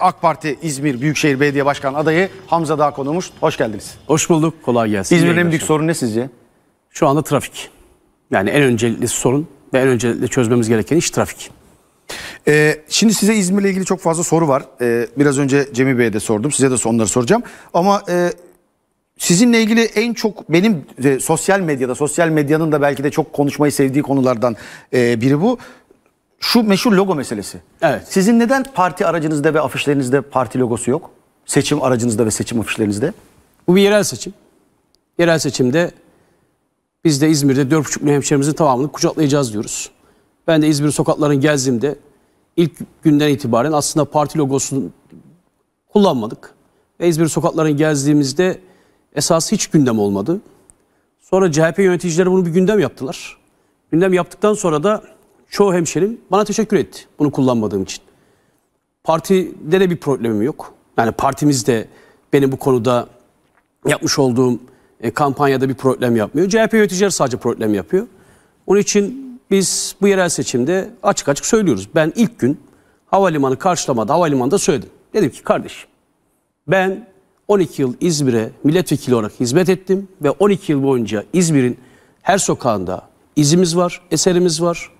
AK Parti İzmir Büyükşehir Belediye Başkan adayı Hamza Dağ konuğumuz. Hoş geldiniz. Hoş bulduk. Kolay gelsin. İzmir'in en büyük sorunu ne sizce? Şu anda trafik. Yani en öncelikli sorun ve en öncelikle çözmemiz gereken iş trafik. Ee, şimdi size İzmir'le ilgili çok fazla soru var. Ee, biraz önce Cemil Bey'e de sordum. Size de onları soracağım. Ama e, sizinle ilgili en çok benim e, sosyal medyada, sosyal medyanın da belki de çok konuşmayı sevdiği konulardan e, biri bu şu meşhur logo meselesi. Evet. Sizin neden parti aracınızda ve afişlerinizde parti logosu yok? Seçim aracınızda ve seçim afişlerinizde? Bu bir yerel seçim. Yerel seçimde biz de İzmir'de 4,5 milyon hemşerimizin tamamını kucaklayacağız diyoruz. Ben de İzmir sokaklarını gezdiğimde ilk günden itibaren aslında parti logosunu kullanmadık. Ve İzmir sokaklarını gezdiğimizde esas hiç gündem olmadı. Sonra CHP yöneticileri bunu bir gündem yaptılar. Gündem yaptıktan sonra da çoğu hemşerim bana teşekkür etti bunu kullanmadığım için. Partide de bir problemim yok. Yani partimizde benim bu konuda yapmış olduğum e, kampanyada bir problem yapmıyor. CHP yöneticileri sadece problem yapıyor. Onun için biz bu yerel seçimde açık açık söylüyoruz. Ben ilk gün havalimanı karşılamada havalimanında söyledim. Dedim ki kardeşim ben 12 yıl İzmir'e milletvekili olarak hizmet ettim ve 12 yıl boyunca İzmir'in her sokağında izimiz var, eserimiz var,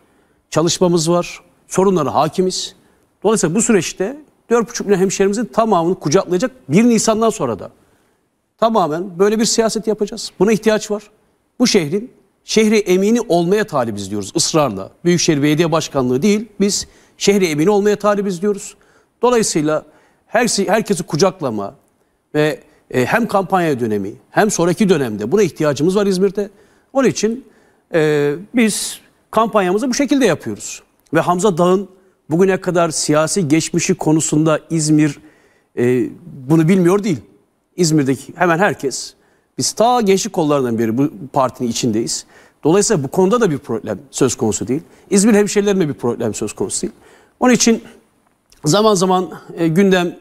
çalışmamız var. Sorunlara hakimiz. Dolayısıyla bu süreçte 4,5 milyon hemşehrimizin tamamını kucaklayacak 1 Nisan'dan sonra da tamamen böyle bir siyaset yapacağız. Buna ihtiyaç var. Bu şehrin şehri emini olmaya talibiz diyoruz ısrarla. Büyükşehir Belediye Başkanlığı değil biz şehri emini olmaya talibiz diyoruz. Dolayısıyla her, herkesi kucaklama ve e, hem kampanya dönemi hem sonraki dönemde buna ihtiyacımız var İzmir'de. Onun için e, biz kampanyamızı bu şekilde yapıyoruz. Ve Hamza Dağ'ın bugüne kadar siyasi geçmişi konusunda İzmir e, bunu bilmiyor değil. İzmir'deki hemen herkes. Biz ta gençlik kollarından beri bu partinin içindeyiz. Dolayısıyla bu konuda da bir problem söz konusu değil. İzmir hemşehrilerinde bir problem söz konusu değil. Onun için zaman zaman e, gündem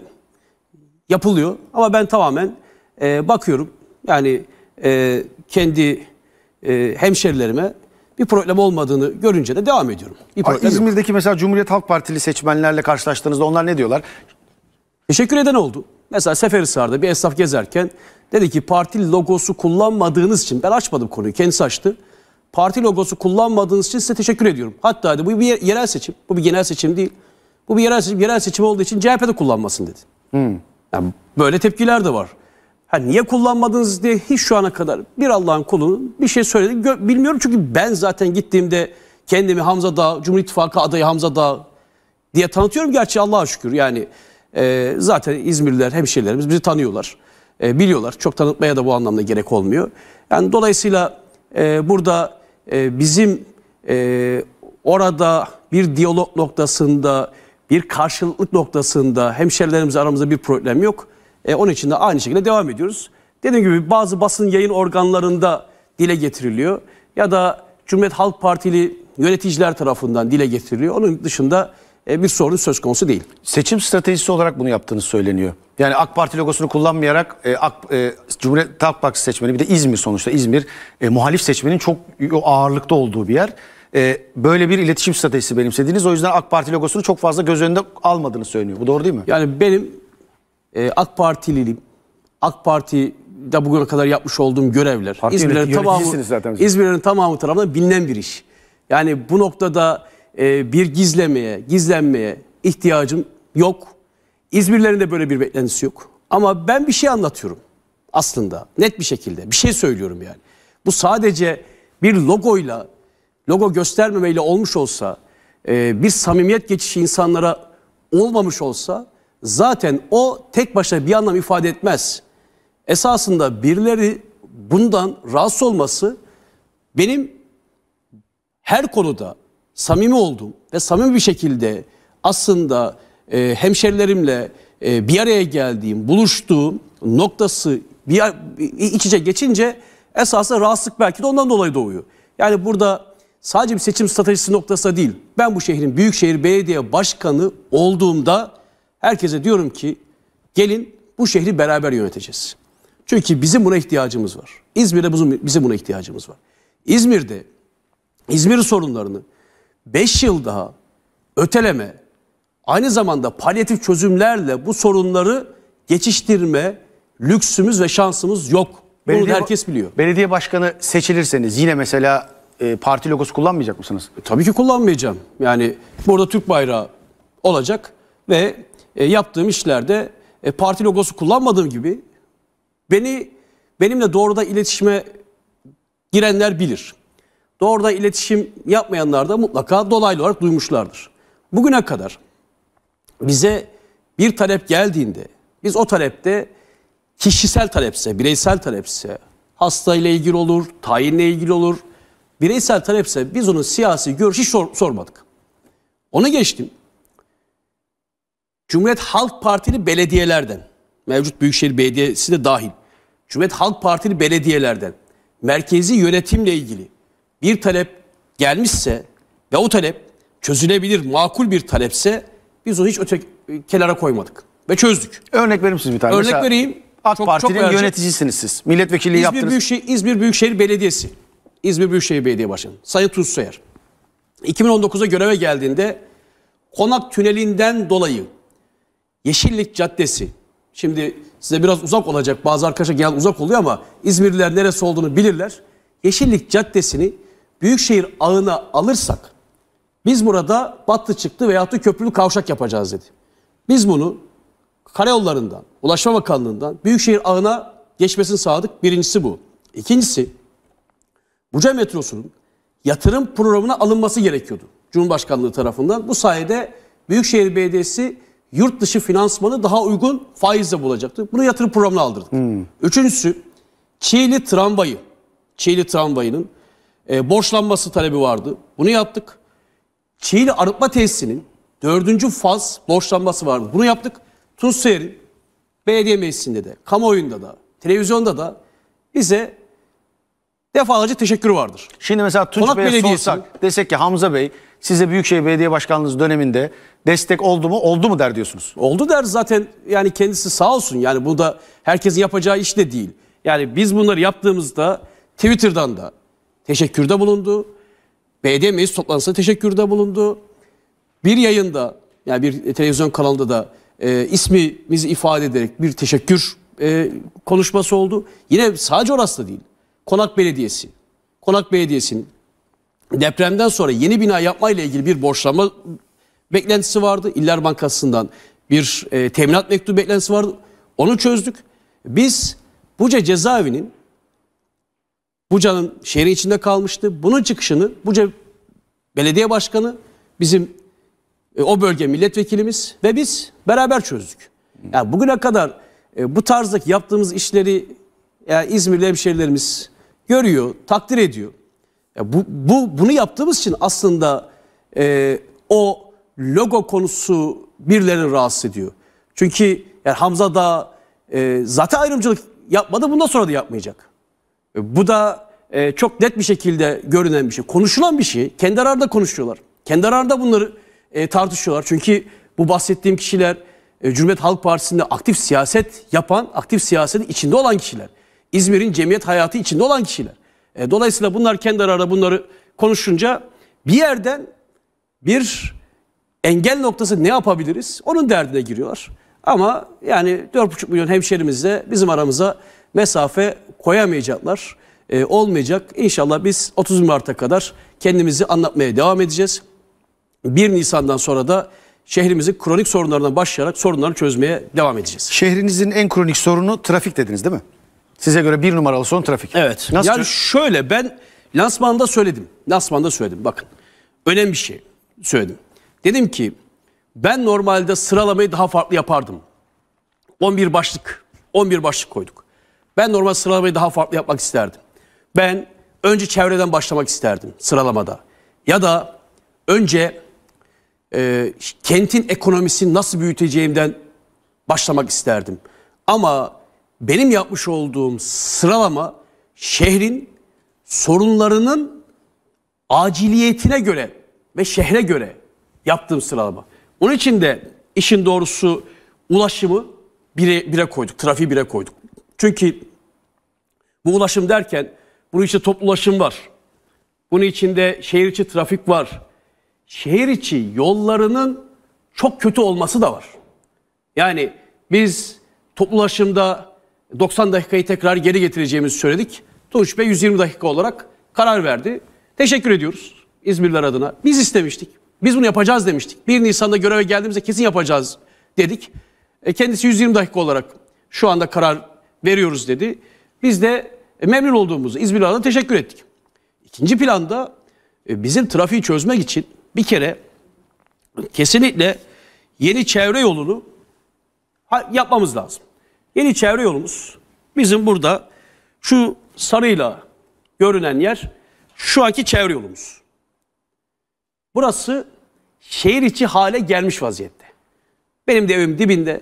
yapılıyor ama ben tamamen e, bakıyorum. Yani e, kendi e, hemşerilerime bir problem olmadığını görünce de devam ediyorum. Bir Ay, İzmir'deki yok. mesela Cumhuriyet Halk Partili seçmenlerle karşılaştığınızda onlar ne diyorlar? Teşekkür eden oldu. Mesela Seferihisar'da bir esnaf gezerken dedi ki parti logosu kullanmadığınız için ben açmadım konuyu kendisi açtı. Parti logosu kullanmadığınız için size teşekkür ediyorum. Hatta dedi, bu bir yerel seçim. Bu bir genel seçim değil. Bu bir yerel seçim. Yerel seçim olduğu için CHP'de kullanmasın dedi. Hmm. Yani böyle tepkiler de var. Ha niye kullanmadınız diye hiç şu ana kadar bir Allah'ın kulunun bir şey söyledi. Bilmiyorum çünkü ben zaten gittiğimde kendimi Hamza Dağ, Cumhur İttifakı adayı Hamza Dağ diye tanıtıyorum. Gerçi Allah'a şükür yani e, zaten İzmirliler hemşehrilerimiz bizi tanıyorlar. E, biliyorlar. Çok tanıtmaya da bu anlamda gerek olmuyor. Yani dolayısıyla e, burada e, bizim e, orada bir diyalog noktasında, bir karşılıklık noktasında hemşerilerimiz aramızda bir problem yok. E, onun için de aynı şekilde devam ediyoruz. Dediğim gibi bazı basın yayın organlarında dile getiriliyor ya da Cumhuriyet Halk Partili yöneticiler tarafından dile getiriliyor. Onun dışında e, bir sorun söz konusu değil. Seçim stratejisi olarak bunu yaptığınız söyleniyor. Yani AK Parti logosunu kullanmayarak e, AK, e, Cumhuriyet Halk Partisi seçmeni bir de İzmir sonuçta İzmir e, muhalif seçmenin çok ağırlıkta olduğu bir yer. E, böyle bir iletişim stratejisi benimsediğiniz o yüzden AK Parti logosunu çok fazla göz önünde almadığını söyleniyor. Bu doğru değil mi? Yani benim ee, AK Partililiğim, AK Parti da bugüne kadar yapmış olduğum görevler. İzmir'in tamamı, İzmir'in tamamı tarafından bilinen bir iş. Yani bu noktada e, bir gizlemeye, gizlenmeye ihtiyacım yok. İzmirlerin de böyle bir beklentisi yok. Ama ben bir şey anlatıyorum aslında net bir şekilde. Bir şey söylüyorum yani. Bu sadece bir logoyla, logo göstermemeyle olmuş olsa, e, bir samimiyet geçişi insanlara olmamış olsa zaten o tek başına bir anlam ifade etmez. Esasında birileri bundan rahatsız olması benim her konuda samimi oldum ve samimi bir şekilde aslında e, hemşerilerimle e, bir araya geldiğim, buluştuğum noktası bir iç içe geçince esasında rahatsızlık belki de ondan dolayı doğuyor. Yani burada sadece bir seçim stratejisi noktası değil. Ben bu şehrin Büyükşehir Belediye Başkanı olduğumda Herkese diyorum ki gelin bu şehri beraber yöneteceğiz. Çünkü bizim buna ihtiyacımız var. İzmir'de bizim buna ihtiyacımız var. İzmir'de İzmir sorunlarını 5 yıl daha öteleme, aynı zamanda palyatif çözümlerle bu sorunları geçiştirme lüksümüz ve şansımız yok. Belediye, Bunu herkes biliyor. Belediye başkanı seçilirseniz yine mesela e, parti logosu kullanmayacak mısınız? E, tabii ki kullanmayacağım. Yani burada Türk bayrağı olacak ve e, yaptığım işlerde e, parti logosu kullanmadığım gibi beni benimle doğrudan iletişime girenler bilir. Doğrudan iletişim yapmayanlar da mutlaka dolaylı olarak duymuşlardır. Bugüne kadar bize bir talep geldiğinde biz o talepte kişisel talepse, bireysel talepse, hasta ile ilgili olur, tayinle ilgili olur, bireysel talepse biz onun siyasi görüşü sor sormadık. Onu geçtim. Cumhuriyet Halk Partili belediyelerden, mevcut Büyükşehir Belediyesi de dahil, Cumhuriyet Halk Partili belediyelerden merkezi yönetimle ilgili bir talep gelmişse ve o talep çözülebilir, makul bir talepse biz onu hiç öte kenara koymadık ve çözdük. Örnek verir misiniz bir tane? Örnek Mesela, vereyim. AK çok, Parti'nin çok yöneticisiniz siz. Milletvekili yaptınız. İzmir Büyükşehir, İzmir Büyükşehir Belediyesi. İzmir Büyükşehir Belediye Başkanı Sayın Tuzsoyer. 2019'a göreve geldiğinde konak tünelinden dolayı Yeşillik Caddesi. Şimdi size biraz uzak olacak. Bazı arkadaşlar genel uzak oluyor ama İzmirliler neresi olduğunu bilirler. Yeşillik Caddesi'ni Büyükşehir ağına alırsak biz burada battı çıktı veyahut da köprülü kavşak yapacağız dedi. Biz bunu karayollarından, Ulaşma Bakanlığı'ndan Büyükşehir ağına geçmesini sağladık. Birincisi bu. İkincisi Buca metrosunun yatırım programına alınması gerekiyordu. Cumhurbaşkanlığı tarafından. Bu sayede Büyükşehir Belediyesi yurt dışı finansmanı daha uygun faizle bulacaktı. Bunu yatırım programına aldırdık. Hmm. Üçüncüsü Çiğli tramvayı. Çiğli tramvayının e, borçlanması talebi vardı. Bunu yaptık. Çiğli arıtma tesisinin dördüncü faz borçlanması vardı. Bunu yaptık. Tunçer'in belediye meclisinde de, kamuoyunda da, televizyonda da bize defalarca teşekkür vardır. Şimdi mesela Tunç Bey'e sorsak desek ki Hamza Bey size Büyükşehir Belediye Başkanlığınız döneminde destek oldu mu oldu mu der diyorsunuz. Oldu der zaten yani kendisi sağ olsun yani bu da herkesin yapacağı iş de değil. Yani biz bunları yaptığımızda Twitter'dan da teşekkürde bulundu. Belediye meclis toplantısında teşekkürde bulundu. Bir yayında yani bir televizyon kanalında da e, ismimizi ifade ederek bir teşekkür e, konuşması oldu. Yine sadece orası da değil. Konak Belediyesi. Konak Belediyesi'nin depremden sonra yeni bina yapma ile ilgili bir borçlanma beklentisi vardı. İller Bankası'ndan bir e, teminat mektubu beklentisi vardı. Onu çözdük. Biz Buca cezaevinin Buca'nın şehrin içinde kalmıştı. Bunun çıkışını Buca Belediye Başkanı bizim e, o bölge milletvekilimiz ve biz beraber çözdük. Yani bugüne kadar e, bu tarzdaki yaptığımız işleri yani İzmirli hemşehrilerimiz görüyor, takdir ediyor. Ya bu, bu bunu yaptığımız için aslında e, o logo konusu birilerini rahatsız ediyor. Çünkü yani Hamza da e, zaten ayrımcılık yapmadı bundan sonra da yapmayacak. E, bu da e, çok net bir şekilde görünen bir şey. Konuşulan bir şey. Kendi aralarında konuşuyorlar. Kendi aralarında bunları e, tartışıyorlar. Çünkü bu bahsettiğim kişiler e, Cumhuriyet Halk Partisi'nde aktif siyaset yapan, aktif siyasetin içinde olan kişiler. İzmir'in cemiyet hayatı içinde olan kişiler. E, dolayısıyla bunlar kendi arada bunları konuşunca bir yerden bir engel noktası ne yapabiliriz? Onun derdine giriyorlar. Ama yani 4,5 milyon hemşerimizle bizim aramıza mesafe koyamayacaklar. E, olmayacak. İnşallah biz 30 Mart'a kadar kendimizi anlatmaya devam edeceğiz. 1 Nisan'dan sonra da şehrimizin kronik sorunlarından başlayarak sorunları çözmeye devam edeceğiz. Şehrinizin en kronik sorunu trafik dediniz değil mi? Size göre bir numaralı son trafik. Evet. Nasıl yani şöyle ben lansmanda söyledim. Lansmanda söyledim bakın. Önemli bir şey söyledim. Dedim ki ben normalde sıralamayı daha farklı yapardım. 11 başlık. 11 başlık koyduk. Ben normal sıralamayı daha farklı yapmak isterdim. Ben önce çevreden başlamak isterdim sıralamada. Ya da önce e, kentin ekonomisini nasıl büyüteceğimden başlamak isterdim. Ama benim yapmış olduğum sıralama şehrin sorunlarının aciliyetine göre ve şehre göre yaptığım sıralama. Onun için de işin doğrusu ulaşımı bire, bire koyduk, trafiği bire koyduk. Çünkü bu ulaşım derken bunun içinde toplu ulaşım var. Bunun içinde şehir içi trafik var. Şehir içi yollarının çok kötü olması da var. Yani biz toplu ulaşımda 90 dakikayı tekrar geri getireceğimizi söyledik. Tunç Bey 120 dakika olarak karar verdi. Teşekkür ediyoruz İzmirler adına. Biz istemiştik. Biz bunu yapacağız demiştik. 1 Nisan'da göreve geldiğimizde kesin yapacağız dedik. E, kendisi 120 dakika olarak şu anda karar veriyoruz dedi. Biz de e, memnun olduğumuzu İzmirler adına teşekkür ettik. İkinci planda e, bizim trafiği çözmek için bir kere kesinlikle yeni çevre yolunu yapmamız lazım. Yeni çevre yolumuz bizim burada şu sarıyla görünen yer şu anki çevre yolumuz. Burası şehir içi hale gelmiş vaziyette. Benim de evim dibinde.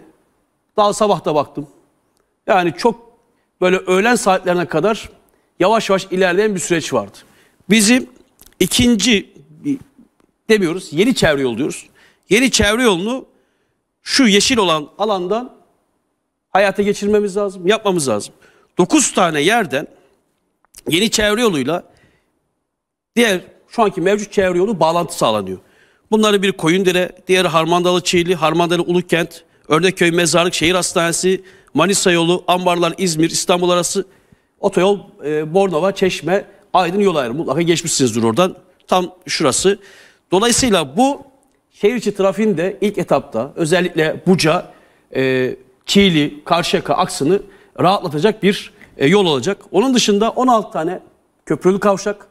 Daha sabah da baktım. Yani çok böyle öğlen saatlerine kadar yavaş yavaş ilerleyen bir süreç vardı. Bizim ikinci demiyoruz yeni çevre yol diyoruz. Yeni çevre yolunu şu yeşil olan alandan hayata geçirmemiz lazım, yapmamız lazım. 9 tane yerden yeni çevre yoluyla diğer şu anki mevcut çevre yolu bağlantı sağlanıyor. Bunları bir Koyundere, diğeri Harmandalı Çiğli, Harmandalı Ulukent, Örneköy Mezarlık Şehir Hastanesi, Manisa yolu, Ambarlar İzmir, İstanbul arası otoyol e, Bornova, Çeşme, Aydın yol ayrımı. Mutlaka geçmişsinizdir oradan. Tam şurası. Dolayısıyla bu şehir içi trafiğin de ilk etapta özellikle Buca, e, Çiğli, Karşıyaka aksını rahatlatacak bir e, yol olacak. Onun dışında 16 tane köprülü kavşak,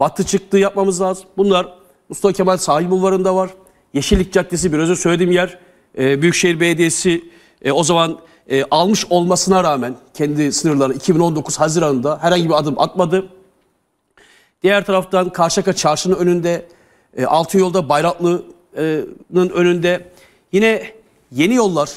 battı çıktı yapmamız lazım. Bunlar Mustafa Kemal Sahil Bulvarı'nda var. Yeşillik Caddesi biraz önce söylediğim yer. E, Büyükşehir Belediyesi e, o zaman e, almış olmasına rağmen kendi sınırları 2019 Haziran'da herhangi bir adım atmadı. Diğer taraftan Karşıyaka Çarşı'nın önünde, e, Altı Yolda Bayraklı'nın önünde yine yeni yollar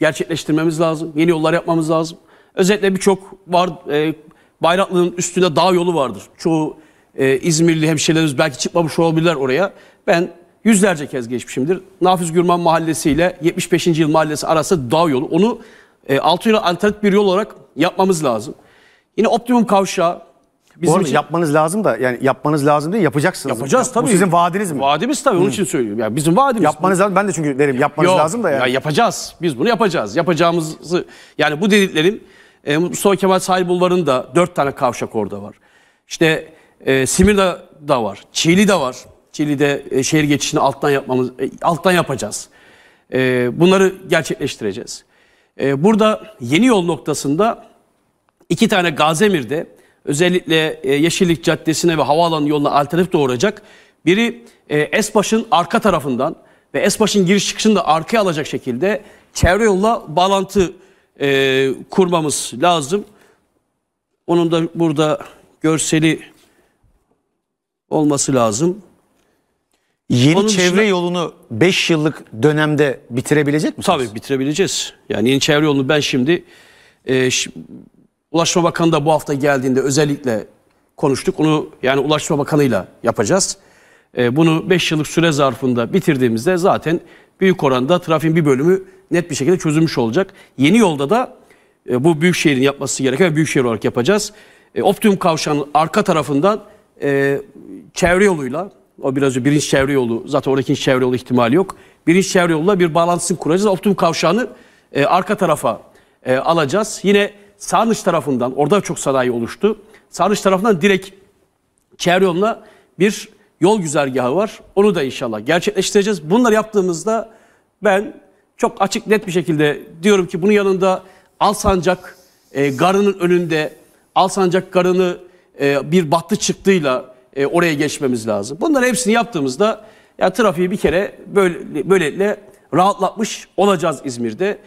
gerçekleştirmemiz lazım. Yeni yollar yapmamız lazım. özetle birçok var e, Bayraklı'nın üstünde dağ yolu vardır. Çoğu e, İzmirli hemşehrilerimiz belki çıkmamış olabilirler oraya. Ben yüzlerce kez geçmişimdir. Nafiz Gürman Mahallesi ile 75. Yıl Mahallesi arası dağ yolu. Onu e, 6 yıl alternatif bir yol olarak yapmamız lazım. Yine optimum kavşağı Bizim Bu için... Şey- yapmanız lazım da yani yapmanız lazım değil yapacaksınız. Yapacağız mı? tabii. Bu sizin vaadiniz mi? Vaadimiz tabii onun için söylüyorum. Yani bizim vaadimiz. Yapmanız bu. lazım ben de çünkü derim yapmanız Yok, lazım da yani. Ya yapacağız. Biz bunu yapacağız. Yapacağımızı yani bu dediklerim e, Mustafa Kemal Sahil Bulvarı'nın da dört tane kavşak orada var. İşte e, Simir'de da var. Çiğli'de var. Çiğli'de e, şehir geçişini alttan yapmamız e, alttan yapacağız. E, bunları gerçekleştireceğiz. E, burada yeni yol noktasında iki tane Gazemir'de özellikle e, Yeşillik Caddesi'ne ve havaalanı yoluna alternatif doğuracak. Biri e, Esbaş'ın arka tarafından ve Esbaş'ın giriş çıkışını da arkaya alacak şekilde çevre yolla bağlantı e, kurmamız lazım. Onun da burada görseli olması lazım. Yeni Onun çevre dışında, yolunu 5 yıllık dönemde bitirebilecek misiniz? Tabii bitirebileceğiz. Yani yeni çevre yolunu ben şimdi e, Ulaşma Bakanı da bu hafta geldiğinde özellikle konuştuk. Onu yani Ulaşma Bakanı'yla yapacağız. E, bunu 5 yıllık süre zarfında bitirdiğimizde zaten büyük oranda trafiğin bir bölümü net bir şekilde çözülmüş olacak. Yeni yolda da e, bu Büyükşehir'in yapması gereken ve Büyükşehir olarak yapacağız. E, Optimum kavşağının arka tarafından e, çevre yoluyla, o biraz birinci çevre yolu, zaten oradaki çevre yolu ihtimali yok. Birinci çevre yoluyla bir bağlantısını kuracağız. Optimum kavşağını e, arka tarafa e, alacağız. Yine Sarnıç tarafından orada çok sanayi oluştu. Sarnıç tarafından direkt Keryon'la bir yol güzergahı var. Onu da inşallah gerçekleştireceğiz. Bunları yaptığımızda ben çok açık net bir şekilde diyorum ki bunun yanında Alsancak e, garının önünde Alsancak garını e, bir battı çıktığıyla e, oraya geçmemiz lazım. Bunların hepsini yaptığımızda ya trafiği bir kere böyle böylelikle rahatlatmış olacağız İzmir'de.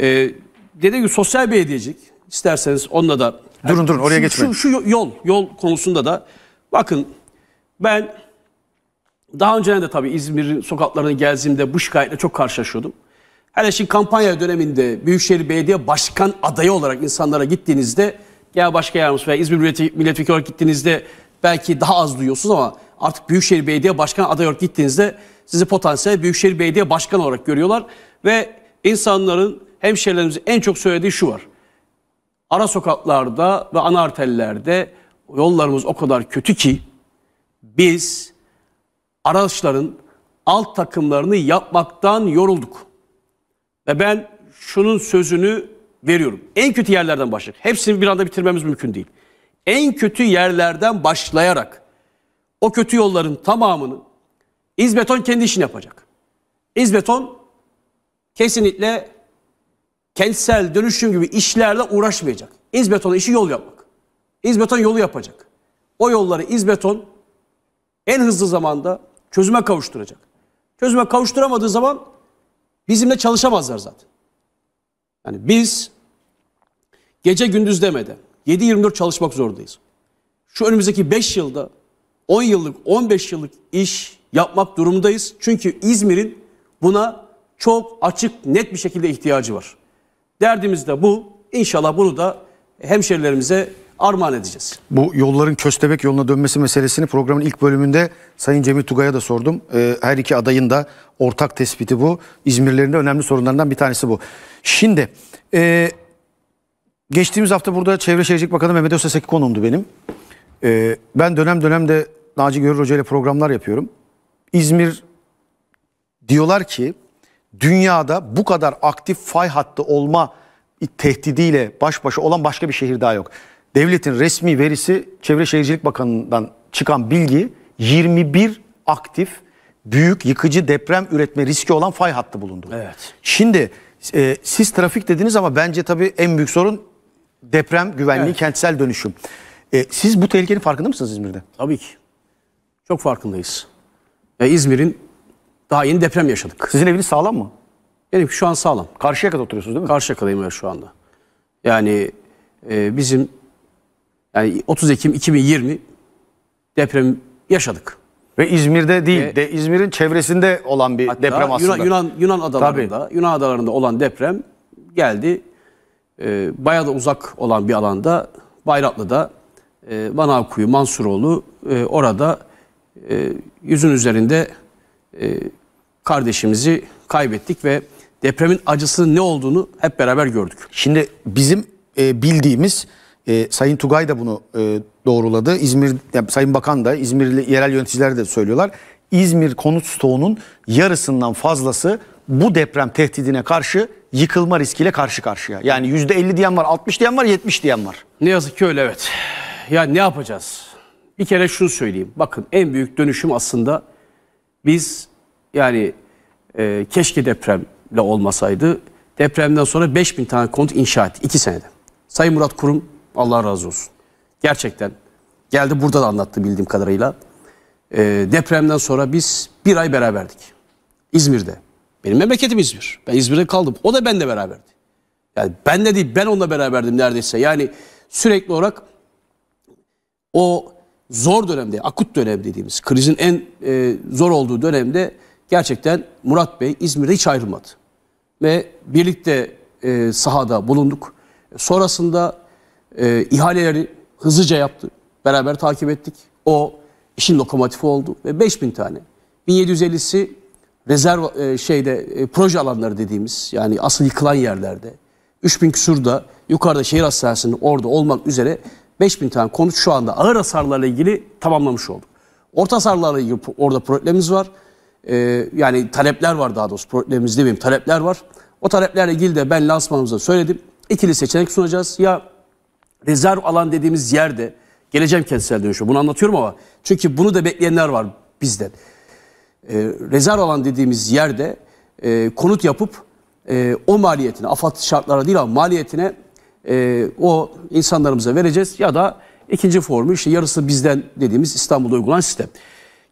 E, dediğim gibi sosyal belediyecilik, isterseniz onunla da... Durun durun oraya geçmeyin. Şu, şu yol, yol konusunda da bakın ben daha önce de tabii İzmir sokaklarına geldiğimde bu şikayetle çok karşılaşıyordum. Hele şimdi şey kampanya döneminde Büyükşehir Belediye Başkan adayı olarak insanlara gittiğinizde ya başka yardımcısı veya İzmir milletvekili olarak gittiğinizde belki daha az duyuyorsunuz ama artık Büyükşehir Belediye Başkan adayı olarak gittiğinizde sizi potansiyel Büyükşehir Belediye başkan olarak görüyorlar ve insanların hemşehrilerimizin en çok söylediği şu var. Ara sokaklarda ve ana arterlerde yollarımız o kadar kötü ki biz araçların alt takımlarını yapmaktan yorulduk. Ve ben şunun sözünü veriyorum. En kötü yerlerden başlayalım. Hepsini bir anda bitirmemiz mümkün değil. En kötü yerlerden başlayarak o kötü yolların tamamını İzbeton kendi işini yapacak. İzbeton kesinlikle kentsel dönüşüm gibi işlerle uğraşmayacak. İzbeton işi yol yapmak. İzbeton yolu yapacak. O yolları İzbeton en hızlı zamanda çözüme kavuşturacak. Çözüme kavuşturamadığı zaman bizimle çalışamazlar zaten. Yani biz gece gündüz demeden 7-24 çalışmak zorundayız. Şu önümüzdeki 5 yılda 10 yıllık 15 yıllık iş yapmak durumundayız. Çünkü İzmir'in buna çok açık net bir şekilde ihtiyacı var. Derdimiz de bu. İnşallah bunu da hemşerilerimize armağan edeceğiz. Bu yolların köstebek yoluna dönmesi meselesini programın ilk bölümünde Sayın Cemil Tugay'a da sordum. Ee, her iki adayın da ortak tespiti bu. İzmirlerinde önemli sorunlarından bir tanesi bu. Şimdi e, geçtiğimiz hafta burada Çevre Şehircilik Bakanı Mehmet Öztesek konumdu benim. E, ben dönem dönem de Naci Görür Hoca ile programlar yapıyorum. İzmir diyorlar ki dünyada bu kadar aktif fay hattı olma tehdidiyle baş başa olan başka bir şehir daha yok. Devletin resmi verisi Çevre Şehircilik Bakanı'ndan çıkan bilgi 21 aktif büyük yıkıcı deprem üretme riski olan fay hattı bulundu. Evet. Şimdi e, siz trafik dediniz ama bence tabii en büyük sorun deprem güvenliği, evet. kentsel dönüşüm. E, siz bu tehlikenin farkında mısınız İzmir'de? Tabii ki. Çok farkındayız. E, İzmir'in daha yeni deprem yaşadık. Sizin eviniz sağlam mı? Benim şu an sağlam. Karşıyaka'da oturuyorsunuz değil mi? Karşıyaka'dayım evet şu anda. Yani e, bizim yani 30 Ekim 2020 deprem yaşadık. Ve İzmir'de değil, Ve, de İzmir'in çevresinde olan bir hatta deprem aslında. Yunan Yunan, Yunan adalarında, Tabii. Yunan adalarında olan deprem geldi. E, bayağı da uzak olan bir alanda Bayratlı'da e, Manavkuyu, Mansuroğlu e, orada e, yüzün üzerinde e, kardeşimizi kaybettik ve depremin acısının ne olduğunu hep beraber gördük. Şimdi bizim e, bildiğimiz e, Sayın Tugay da bunu e, doğruladı. İzmir yani Sayın Bakan da İzmirli yerel yöneticiler de söylüyorlar. İzmir konut stoğunun yarısından fazlası bu deprem tehdidine karşı yıkılma riskiyle karşı karşıya. Yani %50 diyen var, 60 diyen var, 70 diyen var. Ne yazık ki öyle evet. Ya ne yapacağız? Bir kere şunu söyleyeyim. Bakın en büyük dönüşüm aslında biz yani e, keşke depremle olmasaydı. Depremden sonra 5000 tane konut inşa etti 2 senede. Sayın Murat Kurum Allah razı olsun. Gerçekten geldi burada da anlattı bildiğim kadarıyla. E, depremden sonra biz bir ay beraberdik. İzmir'de. Benim memleketim İzmir. Ben İzmir'de kaldım. O da benle beraberdi. Yani ben de değil ben onunla beraberdim neredeyse. Yani sürekli olarak o zor dönemde, akut dönem dediğimiz, krizin en e, zor olduğu dönemde gerçekten Murat Bey İzmir'e hiç ayrılmadı. Ve birlikte e, sahada bulunduk. Sonrasında e, ihaleleri hızlıca yaptı. Beraber takip ettik. O işin lokomotifi oldu ve 5000 tane. 1750'si rezerv e, şeyde e, proje alanları dediğimiz yani asıl yıkılan yerlerde. 3000 küsur da yukarıda şehir hastanesinin orada olmak üzere 5000 tane konut şu anda ağır hasarlarla ilgili tamamlamış olduk. Orta hasarlarla ilgili orada problemimiz var e, yani talepler var daha doğrusu problemimiz demeyeyim talepler var. O taleplerle ilgili de ben lansmanımızda söyledim. İkili seçenek sunacağız. Ya rezerv alan dediğimiz yerde geleceğim kentsel dönüşüm. Bunu anlatıyorum ama çünkü bunu da bekleyenler var bizden. E, rezerv alan dediğimiz yerde e, konut yapıp e, o maliyetine, afat şartlara değil ama maliyetine e, o insanlarımıza vereceğiz. Ya da ikinci formu işte yarısı bizden dediğimiz İstanbul'da uygulan sistem.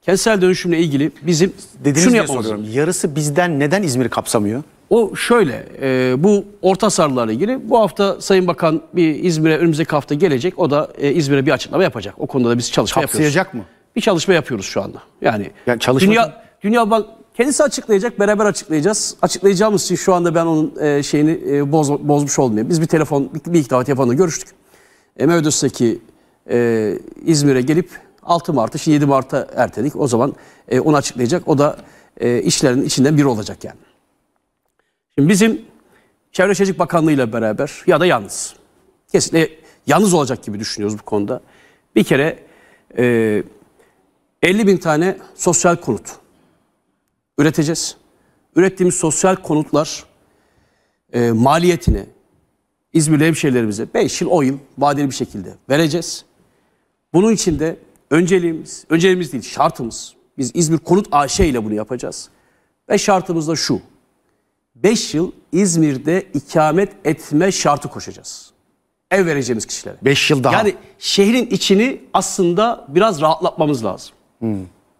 Kentsel dönüşümle ilgili bizim Dediğiniz şunu yapmamız soruyorum. Yarısı bizden neden İzmir kapsamıyor? O şöyle, e, bu orta hasarlarla ilgili bu hafta Sayın Bakan bir İzmir'e önümüzdeki hafta gelecek. O da e, İzmir'e bir açıklama yapacak. O konuda da biz çalışma Kapsayacak yapıyoruz. mı? Bir çalışma yapıyoruz şu anda. Yani, yani çalışma... Dünya, Dünya Bank kendisi açıklayacak, beraber açıklayacağız. Açıklayacağımız için şu anda ben onun e, şeyini e, boz, bozmuş olmayayım. Biz bir telefon, bir, bir ilk telefonla görüştük. E, Mevdüs'teki e, İzmir'e gelip 6 Mart'ı şimdi 7 Mart'a erteledik. O zaman e, onu açıklayacak. O da e, işlerin içinden biri olacak yani. Şimdi bizim Çevre Şehircilik Bakanlığı ile beraber ya da yalnız. Kesinlikle yalnız olacak gibi düşünüyoruz bu konuda. Bir kere e, 50 bin tane sosyal konut üreteceğiz. Ürettiğimiz sosyal konutlar e, maliyetini İzmirli hemşehrilerimize 5 yıl 10 yıl vadeli bir şekilde vereceğiz. Bunun için de Önceliğimiz, önceliğimiz değil şartımız. Biz İzmir Konut AŞ ile bunu yapacağız. Ve şartımız da şu. 5 yıl İzmir'de ikamet etme şartı koşacağız. Ev vereceğimiz kişilere. 5 yıl daha. Yani şehrin içini aslında biraz rahatlatmamız lazım. Hmm.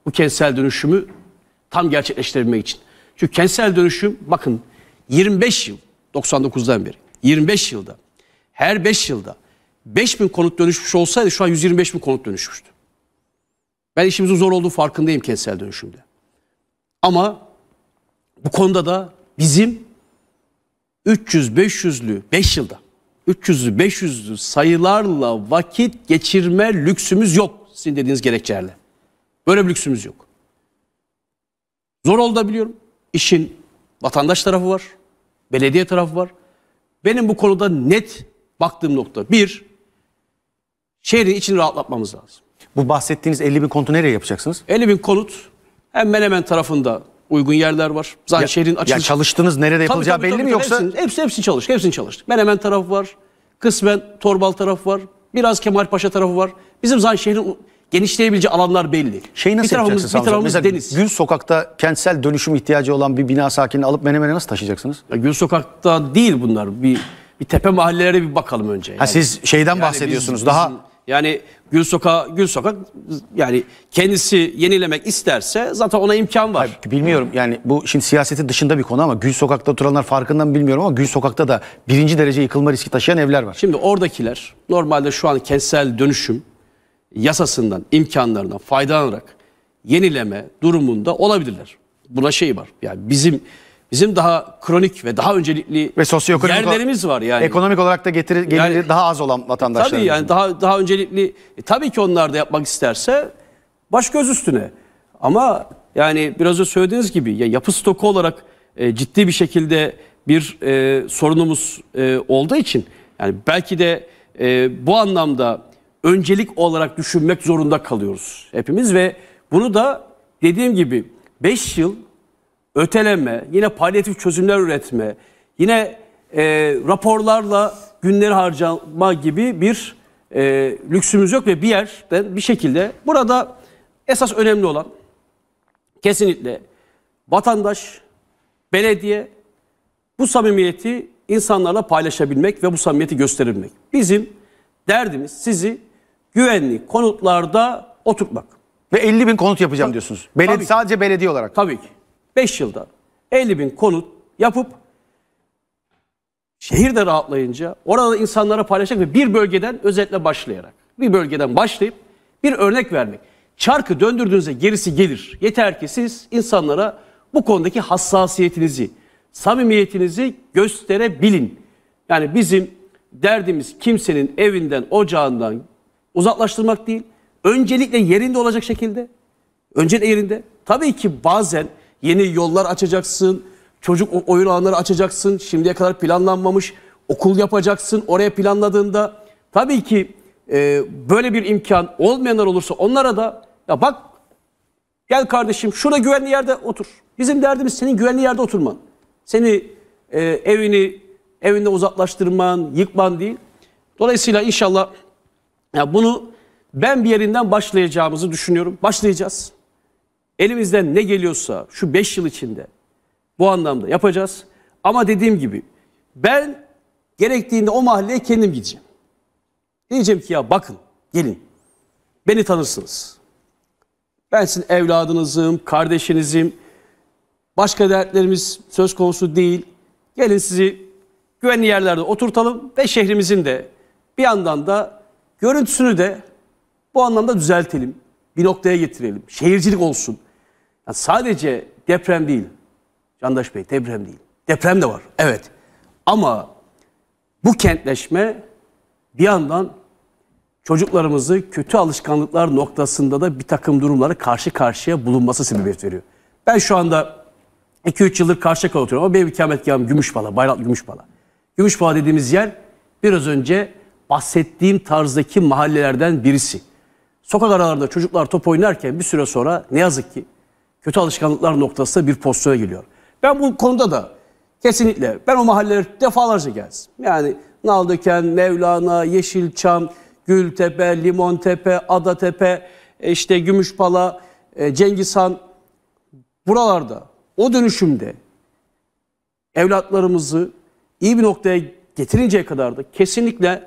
Bu kentsel dönüşümü tam gerçekleştirebilmek için. Çünkü kentsel dönüşüm bakın 25 yıl 99'dan beri 25 yılda her 5 yılda 5 bin konut dönüşmüş olsaydı şu an 125 bin konut dönüşmüştü. Ben işimizin zor olduğu farkındayım kentsel dönüşümde. Ama bu konuda da bizim 300-500'lü 5 yılda 300'lü 500'lü sayılarla vakit geçirme lüksümüz yok sizin dediğiniz gerekçelerle. Böyle bir lüksümüz yok. Zor oldu biliyorum. İşin vatandaş tarafı var. Belediye tarafı var. Benim bu konuda net baktığım nokta bir, şehrin içini rahatlatmamız lazım. Bu bahsettiğiniz 50 bin konutu nereye yapacaksınız? 50 bin konut hem Menemen tarafında uygun yerler var. Zaten ya, şehrin açılışı. Ya çalıştınız nerede yapılacağı tabii, tabii, belli tabii, mi yoksa? Hepsini, hepsi, hepsi çalıştık. Hepsini çalıştık. Menemen tarafı var. Kısmen Torbal tarafı var. Biraz Kemalpaşa tarafı var. Bizim zaten şehrin genişleyebileceği alanlar belli. Şey nasıl bir tarafımız, bir tarafımız Mesela deniz. Gül Sokak'ta kentsel dönüşüm ihtiyacı olan bir bina sakinini alıp Menemen'e nasıl taşıyacaksınız? Ya, Gül Sokak'ta değil bunlar. Bir bir tepe mahallelere bir bakalım önce. Yani. Ha siz şeyden yani bahsediyorsunuz. Biz, daha yani Gül Sokak, Gül Sokak yani kendisi yenilemek isterse zaten ona imkan var. Hayır, bilmiyorum yani bu şimdi siyaseti dışında bir konu ama Gül Sokak'ta oturanlar farkından bilmiyorum ama Gül Sokak'ta da birinci derece yıkılma riski taşıyan evler var. Şimdi oradakiler normalde şu an kentsel dönüşüm yasasından, imkanlarından faydalanarak yenileme durumunda olabilirler. Buna şey var yani bizim Bizim daha kronik ve daha öncelikli ve yerlerimiz var yani. Ekonomik olarak da getiri geliri yani, daha az olan vatandaşlar. Tabii yani daha daha öncelikli e, tabii ki onlar da yapmak isterse baş göz üstüne. Ama yani biraz da söylediğiniz gibi ya yapı stoku olarak e, ciddi bir şekilde bir e, sorunumuz e, olduğu için yani belki de e, bu anlamda öncelik olarak düşünmek zorunda kalıyoruz hepimiz ve bunu da dediğim gibi 5 yıl öteleme, yine palyatif çözümler üretme, yine e, raporlarla günleri harcama gibi bir e, lüksümüz yok ve bir yerden bir şekilde burada esas önemli olan kesinlikle vatandaş, belediye bu samimiyeti insanlarla paylaşabilmek ve bu samimiyeti gösterilmek. Bizim derdimiz sizi güvenli konutlarda oturtmak. Ve 50 bin konut yapacağım diyorsunuz. Beledi Tabii sadece belediye olarak. Tabii ki. 5 yılda 50 bin konut yapıp şehirde rahatlayınca orada insanlara paylaşacak ve bir bölgeden özetle başlayarak bir bölgeden başlayıp bir örnek vermek. Çarkı döndürdüğünüzde gerisi gelir. Yeter ki siz insanlara bu konudaki hassasiyetinizi, samimiyetinizi gösterebilin. Yani bizim derdimiz kimsenin evinden, ocağından uzaklaştırmak değil. Öncelikle yerinde olacak şekilde. Öncelikle yerinde. Tabii ki bazen Yeni yollar açacaksın. Çocuk oyun alanları açacaksın. Şimdiye kadar planlanmamış. Okul yapacaksın. Oraya planladığında tabii ki e, böyle bir imkan olmayanlar olursa onlara da ya bak gel kardeşim şurada güvenli yerde otur. Bizim derdimiz senin güvenli yerde oturman. Seni e, evini evinde uzaklaştırman, yıkman değil. Dolayısıyla inşallah ya bunu ben bir yerinden başlayacağımızı düşünüyorum. Başlayacağız. Elimizden ne geliyorsa şu 5 yıl içinde bu anlamda yapacağız. Ama dediğim gibi ben gerektiğinde o mahalleye kendim gideceğim. Diyeceğim ki ya bakın gelin beni tanırsınız. Ben sizin evladınızım, kardeşinizim. Başka dertlerimiz söz konusu değil. Gelin sizi güvenli yerlerde oturtalım ve şehrimizin de bir yandan da görüntüsünü de bu anlamda düzeltelim. Bir noktaya getirelim. Şehircilik olsun. Yani sadece deprem değil. Candaş Bey deprem değil. Deprem de var. Evet. Ama bu kentleşme bir yandan çocuklarımızı kötü alışkanlıklar noktasında da bir takım durumlara karşı karşıya bulunması sebebiyet veriyor. Ben şu anda 2-3 yıldır Karşıyaka'da oturuyorum ama benim ikametgahım Gümüşbala, Bayrak Gümüşbala. Gümüşbala dediğimiz yer biraz önce bahsettiğim tarzdaki mahallelerden birisi. Sokak aralarında çocuklar top oynarken bir süre sonra ne yazık ki kötü alışkanlıklar noktasında bir pozisyona geliyor. Ben bu konuda da kesinlikle ben o mahalleleri defalarca gelsin. Yani Naldıken, Mevlana, Yeşilçam, Gültepe, Limontepe, Adatepe, e, işte Gümüşpala, e, Cengiz Han buralarda o dönüşümde evlatlarımızı iyi bir noktaya getirinceye kadar da kesinlikle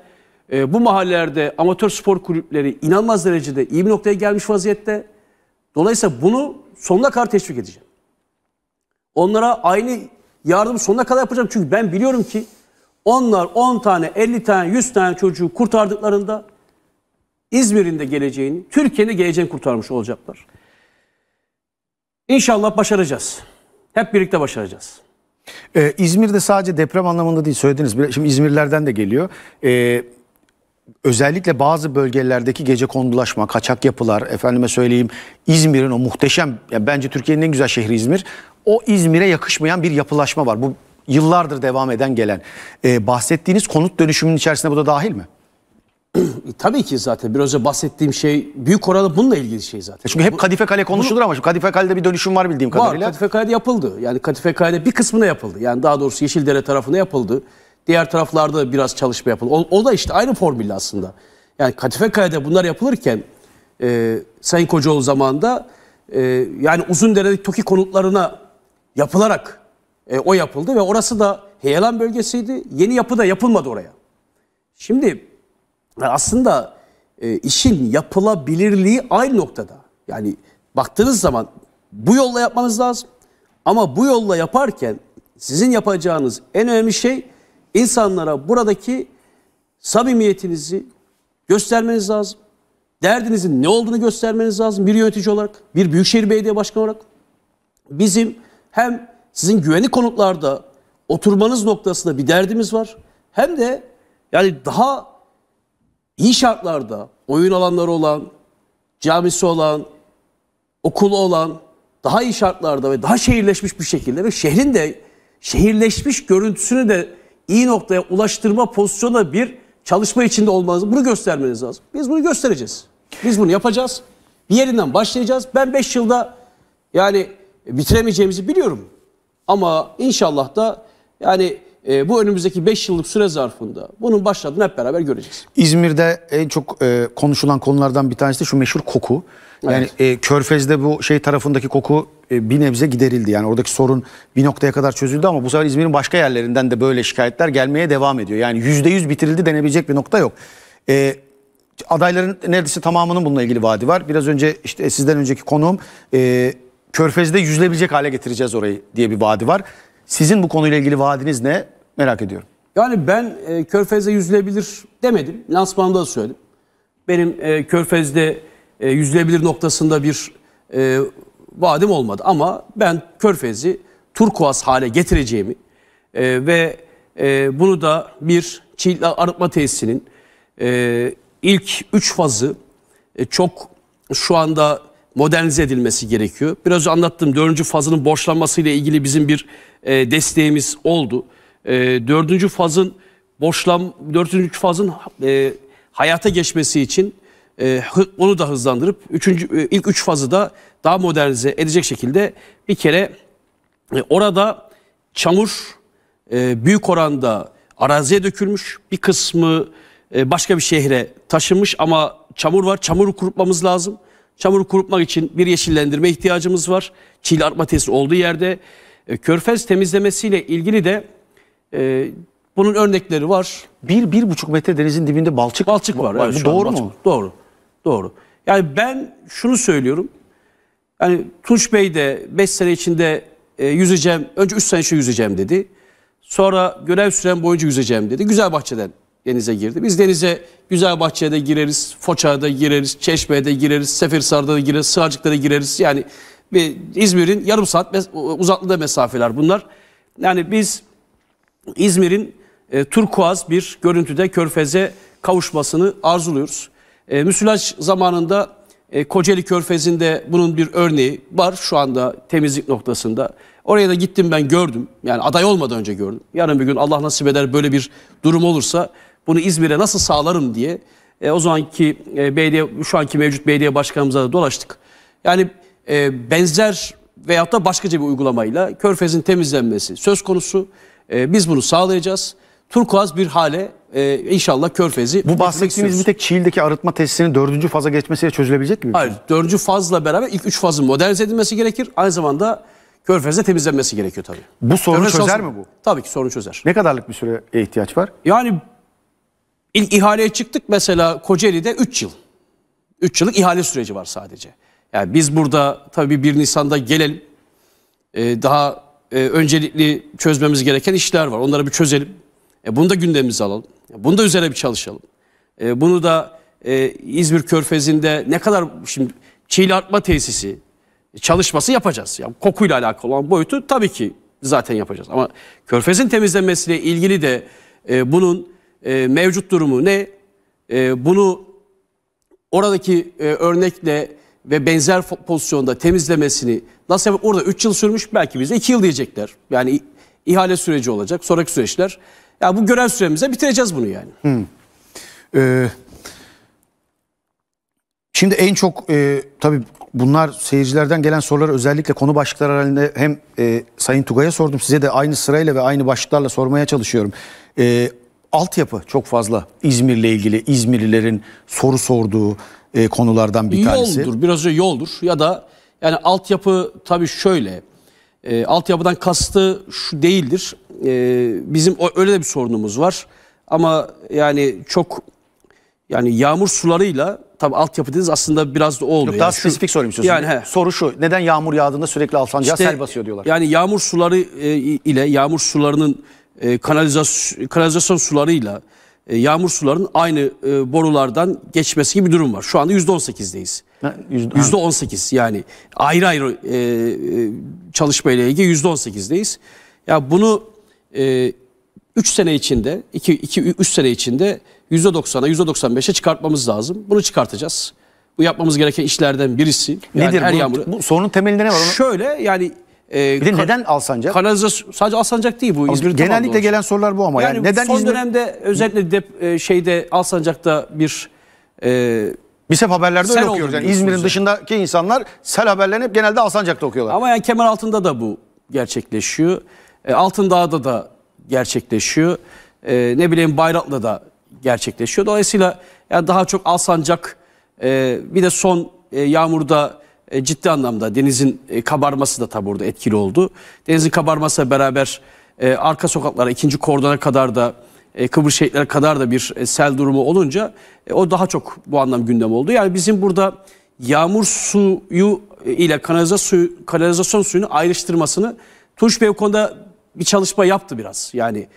e, bu mahallelerde amatör spor kulüpleri inanılmaz derecede iyi bir noktaya gelmiş vaziyette. Dolayısıyla bunu sonuna kadar teşvik edeceğim. Onlara aynı yardım sonuna kadar yapacağım. Çünkü ben biliyorum ki onlar 10 tane, 50 tane, 100 tane çocuğu kurtardıklarında İzmir'in de geleceğini, Türkiye'nin geleceğini kurtarmış olacaklar. İnşallah başaracağız. Hep birlikte başaracağız. Ee, İzmir'de sadece deprem anlamında değil söylediniz. Şimdi İzmirlerden de geliyor. Ee, özellikle bazı bölgelerdeki gece kondulaşma, kaçak yapılar, efendime söyleyeyim İzmir'in o muhteşem, yani bence Türkiye'nin en güzel şehri İzmir. O İzmir'e yakışmayan bir yapılaşma var. Bu yıllardır devam eden gelen. Ee, bahsettiğiniz konut dönüşümünün içerisinde bu da dahil mi? Tabii ki zaten biraz önce bahsettiğim şey büyük oranda bununla ilgili şey zaten. Çünkü hep Kadife Kale konuşulur ama şu Kadife Kale'de bir dönüşüm var bildiğim kadarıyla. Var Kadife Kale'de yapıldı. Yani Kadife Kale'de bir kısmına yapıldı. Yani daha doğrusu Yeşildere tarafına yapıldı. Diğer taraflarda biraz çalışma yapıldı. O, o da işte aynı formülle aslında. Yani Katife Katifekaya'da bunlar yapılırken e, Sayın Kocaoğlu zamanında e, yani Uzundere'deki TOKİ konutlarına yapılarak e, o yapıldı ve orası da heyelan bölgesiydi. Yeni yapı da yapılmadı oraya. Şimdi e, aslında e, işin yapılabilirliği aynı noktada. Yani baktığınız zaman bu yolla yapmanız lazım. Ama bu yolla yaparken sizin yapacağınız en önemli şey insanlara buradaki samimiyetinizi göstermeniz lazım. Derdinizin ne olduğunu göstermeniz lazım bir yönetici olarak, bir büyükşehir belediye başkanı olarak. Bizim hem sizin güvenli konutlarda oturmanız noktasında bir derdimiz var. Hem de yani daha iyi şartlarda oyun alanları olan, camisi olan, okulu olan daha iyi şartlarda ve daha şehirleşmiş bir şekilde ve şehrin de şehirleşmiş görüntüsünü de iyi noktaya ulaştırma pozisyonuna bir çalışma içinde olmanız, bunu göstermeniz lazım. Biz bunu göstereceğiz. Biz bunu yapacağız. Bir yerinden başlayacağız. Ben 5 yılda yani bitiremeyeceğimizi biliyorum. Ama inşallah da yani e, bu önümüzdeki 5 yıllık süre zarfında bunun başladığını hep beraber göreceğiz. İzmir'de en çok e, konuşulan konulardan bir tanesi de şu meşhur koku. Yani evet. e, Körfez'de bu şey tarafındaki koku e, bir nebze giderildi. Yani oradaki sorun bir noktaya kadar çözüldü ama bu sefer İzmir'in başka yerlerinden de böyle şikayetler gelmeye devam ediyor. Yani %100 bitirildi denebilecek bir nokta yok. E, adayların neredeyse tamamının bununla ilgili vaadi var. Biraz önce işte sizden önceki konuğum e, Körfez'de yüzülebilecek hale getireceğiz orayı diye bir vaadi var. Sizin bu konuyla ilgili vaadiniz ne? Merak ediyorum. Yani ben e, Körfez'de yüzülebilir demedim. Lansmanda da söyledim. Benim e, Körfez'de e, yüzülebilir noktasında bir e, vaadim olmadı. Ama ben Körfez'i turkuaz hale getireceğimi e, ve e, bunu da bir çiğ arıtma tesisinin e, ilk üç fazı e, çok şu anda modernize edilmesi gerekiyor. Biraz anlattım dördüncü fazının borçlanmasıyla ilgili bizim bir e, desteğimiz oldu. E, dördüncü fazın borçlan dördüncü fazın e, hayata geçmesi için e, onu da hızlandırıp üçüncü, e, ilk üç fazı da daha modernize edecek şekilde bir kere e, orada çamur e, büyük oranda araziye dökülmüş bir kısmı e, başka bir şehre taşınmış ama çamur var çamuru kurutmamız lazım. Çamuru kurutmak için bir yeşillendirme ihtiyacımız var. Çil artma tesisi olduğu yerde. E, körfez temizlemesiyle ilgili de e, bunun örnekleri var. Bir, bir buçuk metre denizin dibinde balçık, balçık var. var. Yani doğru balçık. mu? Doğru. Doğru. Yani ben şunu söylüyorum. Yani Tunç Bey de 5 sene içinde e, yüzeceğim. Önce 3 sene içinde yüzeceğim dedi. Sonra görev süren boyunca yüzeceğim dedi. Güzel bahçeden denize girdi. Biz denize güzel bahçede gireriz, Foça'da gireriz, Çeşme'de gireriz, Seferisar'da da gireriz, Sığacık'ta da gireriz. Yani İzmir'in yarım saat mes uzaklığı mesafeler bunlar. Yani biz İzmir'in e, turkuaz bir görüntüde körfeze kavuşmasını arzuluyoruz. E, müsilaj zamanında e, Kocaeli Körfezi'nde bunun bir örneği var şu anda temizlik noktasında. Oraya da gittim ben gördüm. Yani aday olmadan önce gördüm. Yarın bir gün Allah nasip eder böyle bir durum olursa bunu İzmir'e nasıl sağlarım diye e, o zamanki e, belediye, şu anki mevcut belediye başkanımıza da dolaştık. Yani e, benzer veyahut da başkaca bir uygulamayla körfezin temizlenmesi söz konusu. E, biz bunu sağlayacağız. Turkuaz bir hale e, inşallah körfezi... Bu bahsettiğiniz bir tek Çiğil'deki arıtma tesisinin dördüncü faza geçmesiyle çözülebilecek mi? Hayır, dördüncü fazla beraber ilk üç fazın modernize edilmesi gerekir. Aynı zamanda körfezde temizlenmesi gerekiyor tabii. Bu sorunu Körfez çözer olsun. mi bu? Tabii ki sorunu çözer. Ne kadarlık bir süre ihtiyaç var? Yani İlk ihaleye çıktık mesela Kocaeli'de 3 yıl. 3 yıllık ihale süreci var sadece. Yani biz burada tabii 1 Nisan'da gelelim. Ee, daha e, öncelikli çözmemiz gereken işler var. Onları bir çözelim. E, bunu da gündemimize alalım. E, bunu da üzerine bir çalışalım. E, bunu da e, İzmir Körfezi'nde ne kadar şimdi çiğli artma tesisi çalışması yapacağız. Yani kokuyla alakalı olan boyutu tabii ki zaten yapacağız. Ama Körfez'in temizlenmesiyle ilgili de e, bunun e, mevcut durumu ne? E, bunu oradaki e, örnekle ve benzer pozisyonda temizlemesini nasıl yapıp orada 3 yıl sürmüş belki bize 2 yıl diyecekler. Yani ihale süreci olacak. Sonraki süreçler. Ya bu görev süremize bitireceğiz bunu yani. Hmm. Ee, şimdi en çok e, tabii bunlar seyircilerden gelen sorular özellikle konu başlıklar halinde hem e, Sayın Tugay'a sordum size de aynı sırayla ve aynı başlıklarla sormaya çalışıyorum. E, altyapı çok fazla İzmir'le ilgili İzmirlilerin soru sorduğu e, konulardan bir tanesi. Yoldur, biraz önce yoldur ya da yani altyapı tabii şöyle. E, altyapıdan kastı şu değildir. E, bizim öyle de bir sorunumuz var. Ama yani çok yani yağmur sularıyla tabi altyapı dediniz aslında biraz da o oluyor. Yok, daha yani spesifik şu, sorayım Yani, he. Soru şu neden yağmur yağdığında sürekli Alsancak'a işte, sel basıyor diyorlar. Yani yağmur suları e, ile yağmur sularının e, kanalizasyon, kanalizasyon sularıyla e, yağmur sularının aynı e, borulardan geçmesi gibi bir durum var. Şu anda %18'deyiz. Ha, yüzde, yüzde %18 yani ayrı ayrı e, e çalışmayla ilgili %18'deyiz. Ya bunu e, 3 sene içinde, 2 2 3 sene içinde %90'a, %95'e çıkartmamız lazım. Bunu çıkartacağız. Bu yapmamız gereken işlerden birisi. Yani Nedir her bu? Yağmuru... Bu sorunun temelinde ne var? Şöyle yani e, bir de neden Alsancak? Kanalizasyon sadece Alsancak değil bu. İzmir genellikle tamam gelen sorular bu ama yani, yani neden son İzmir... dönemde özellikle de e, şeyde Alsancak'ta bir e, biz hep haberlerde sel öyle okuyoruz. Yani İzmir'in dışındaki insanlar sel haberlerini hep genelde Alsancak'ta okuyorlar. Ama yani kemer altında da bu gerçekleşiyor. E, Altındağ'da da gerçekleşiyor. E, ne bileyim Bayraklı'da da gerçekleşiyor. Dolayısıyla yani daha çok Alsancak e, bir de son e, yağmurda e, ciddi anlamda denizin e, kabarması da tabi orada etkili oldu. Denizin kabarmasıyla beraber e, arka sokaklara ikinci kordona kadar da e, Kıbrıs şehitlere kadar da bir sel durumu olunca o daha çok bu anlam gündem oldu. Yani bizim burada yağmur suyu ile kanaliza suyu, kanalizasyon suyunu ayrıştırmasını Tunç Bey o konuda bir çalışma yaptı biraz. Yani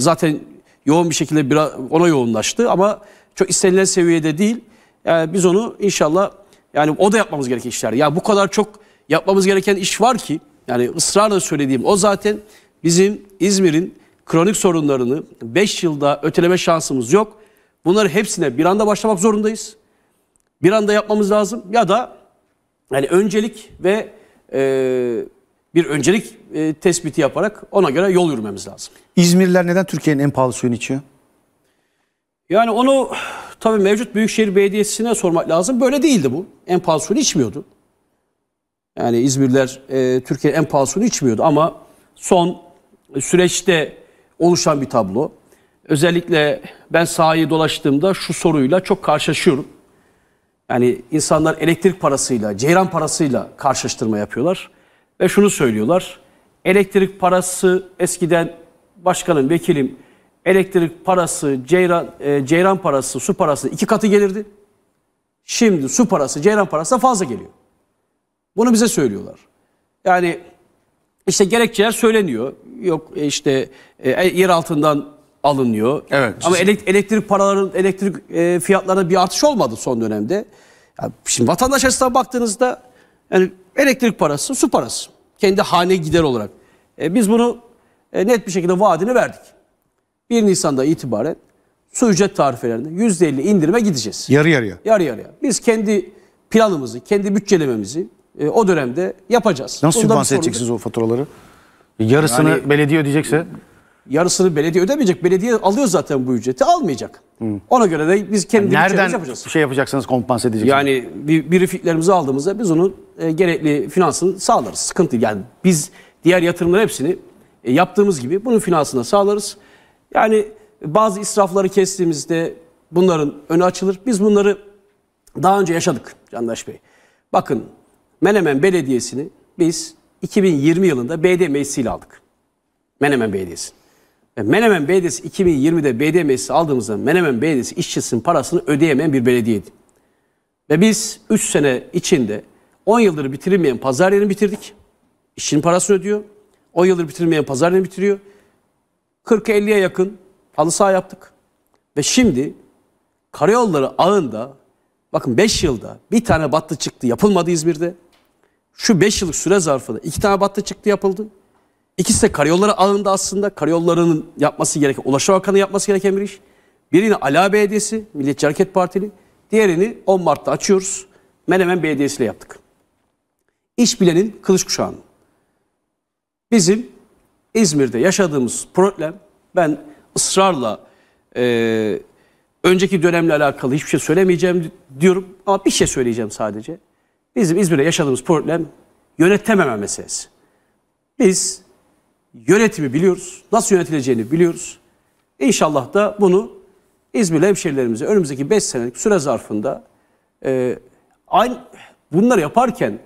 zaten yoğun bir şekilde ona yoğunlaştı ama çok istenilen seviyede değil. Yani biz onu inşallah yani o da yapmamız gereken işler. Ya bu kadar çok yapmamız gereken iş var ki yani ısrarla söylediğim o zaten bizim İzmir'in kronik sorunlarını 5 yılda öteleme şansımız yok. Bunları hepsine bir anda başlamak zorundayız. Bir anda yapmamız lazım ya da yani öncelik ve e, bir öncelik e, tespiti yaparak ona göre yol yürümemiz lazım. İzmirliler neden Türkiye'nin en pahalı suyunu içiyor? Yani onu Tabii mevcut Büyükşehir Belediyesi'ne sormak lazım. Böyle değildi bu. En pahalısını içmiyordu. Yani İzmirler e, Türkiye'nin en pahalısını içmiyordu ama son süreçte oluşan bir tablo. Özellikle ben sahayı dolaştığımda şu soruyla çok karşılaşıyorum. Yani insanlar elektrik parasıyla, ceyran parasıyla karşılaştırma yapıyorlar. Ve şunu söylüyorlar. Elektrik parası eskiden başkanım, vekilim elektrik parası, ceyran, e, ceyran parası, su parası iki katı gelirdi. Şimdi su parası, ceyran parası da fazla geliyor. Bunu bize söylüyorlar. Yani işte gerekçeler söyleniyor. Yok e, işte e, e, yer altından alınıyor. Evet. Ama elektrik paraların elektrik e, fiyatlarına bir artış olmadı son dönemde. Ya şimdi vatandaş açısından baktığınızda yani elektrik parası, su parası. Kendi hane gider olarak. E, biz bunu e, net bir şekilde vaadini verdik. 1 Nisan'da itibaren su ücret tarifelerinde %50 indirime gideceğiz. Yarı yarıya. Yarı yarıya. Biz kendi planımızı, kendi bütçelememizi e, o dönemde yapacağız. Nasıl Bundan sübvanse edeceksiniz o faturaları? E, yarısını Yani- belediye ödeyecekse Yarısını belediye ödemeyecek. Belediye alıyor zaten bu ücreti, almayacak. Hmm. Ona göre de biz kendi bütçemizi nereden yapacağız. şey yapacaksınız kompanse edeceksiniz? Yani bir, birikiklerimizi aldığımızda biz onun e, gerekli finansını sağlarız. Sıkıntı yani biz diğer yatırımların hepsini e, yaptığımız gibi bunun finansını da sağlarız. Yani bazı israfları kestiğimizde bunların önü açılır. Biz bunları daha önce yaşadık Candaş Bey. Bakın Menemen Belediyesi'ni biz 2020 yılında BD meclisiyle aldık. Menemen Belediyesi. Ve Menemen Belediyesi 2020'de BD meclisi aldığımızda Menemen Belediyesi işçisinin parasını ödeyemeyen bir belediyeydi. Ve biz 3 sene içinde 10 yıldır bitirilmeyen pazar yerini bitirdik. İşçinin parasını ödüyor. 10 yıldır bitirilmeyen pazar yerini bitiriyor. 40-50'ye yakın halı saha yaptık. Ve şimdi karayolları ağında bakın 5 yılda bir tane battı çıktı yapılmadı İzmir'de. Şu 5 yıllık süre zarfında iki tane battı çıktı yapıldı. İkisi de karayolları ağında aslında karayollarının yapması gereken, Ulaşım Bakanı yapması gereken bir iş. Birini Ala Belediyesi, Milliyetçi Hareket Partili. Diğerini 10 Mart'ta açıyoruz. Menemen Belediyesi ile yaptık. İş bilenin kılıç kuşağının. Bizim İzmir'de yaşadığımız problem ben ısrarla e, önceki dönemle alakalı hiçbir şey söylemeyeceğim diyorum ama bir şey söyleyeceğim sadece. Bizim İzmir'de yaşadığımız problem yönetememe meselesi. Biz yönetimi biliyoruz, nasıl yönetileceğini biliyoruz. İnşallah da bunu İzmirli hemşehrilerimize önümüzdeki 5 senelik süre zarfında e, aynı, bunları yaparken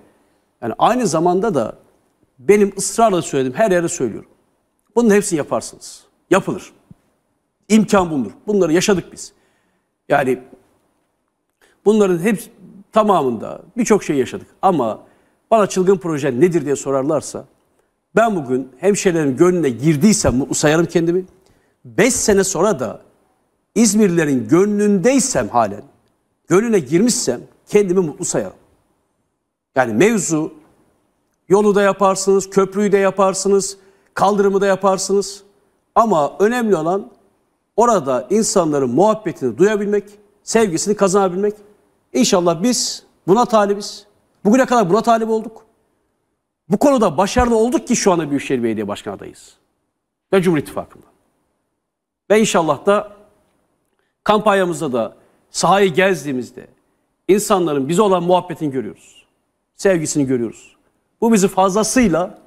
yani aynı zamanda da benim ısrarla söyledim, her yere söylüyorum. Bunun hepsini yaparsınız. Yapılır. İmkan bulunur. Bunları yaşadık biz. Yani bunların hepsi tamamında birçok şey yaşadık. Ama bana çılgın proje nedir diye sorarlarsa ben bugün hemşehrilerin gönlüne girdiysem sayarım kendimi. Beş sene sonra da İzmirlilerin gönlündeysem halen, gönlüne girmişsem kendimi mutlu sayarım. Yani mevzu yolu da yaparsınız, köprüyü de yaparsınız, kaldırımı da yaparsınız. Ama önemli olan orada insanların muhabbetini duyabilmek, sevgisini kazanabilmek. İnşallah biz buna talibiz. Bugüne kadar buna talip olduk. Bu konuda başarılı olduk ki şu anda Büyükşehir Belediye Başkanı adayız. Ve Cumhur İttifakı'nda. Ve inşallah da kampanyamızda da sahayı gezdiğimizde insanların bize olan muhabbetini görüyoruz. Sevgisini görüyoruz. Bu bizi fazlasıyla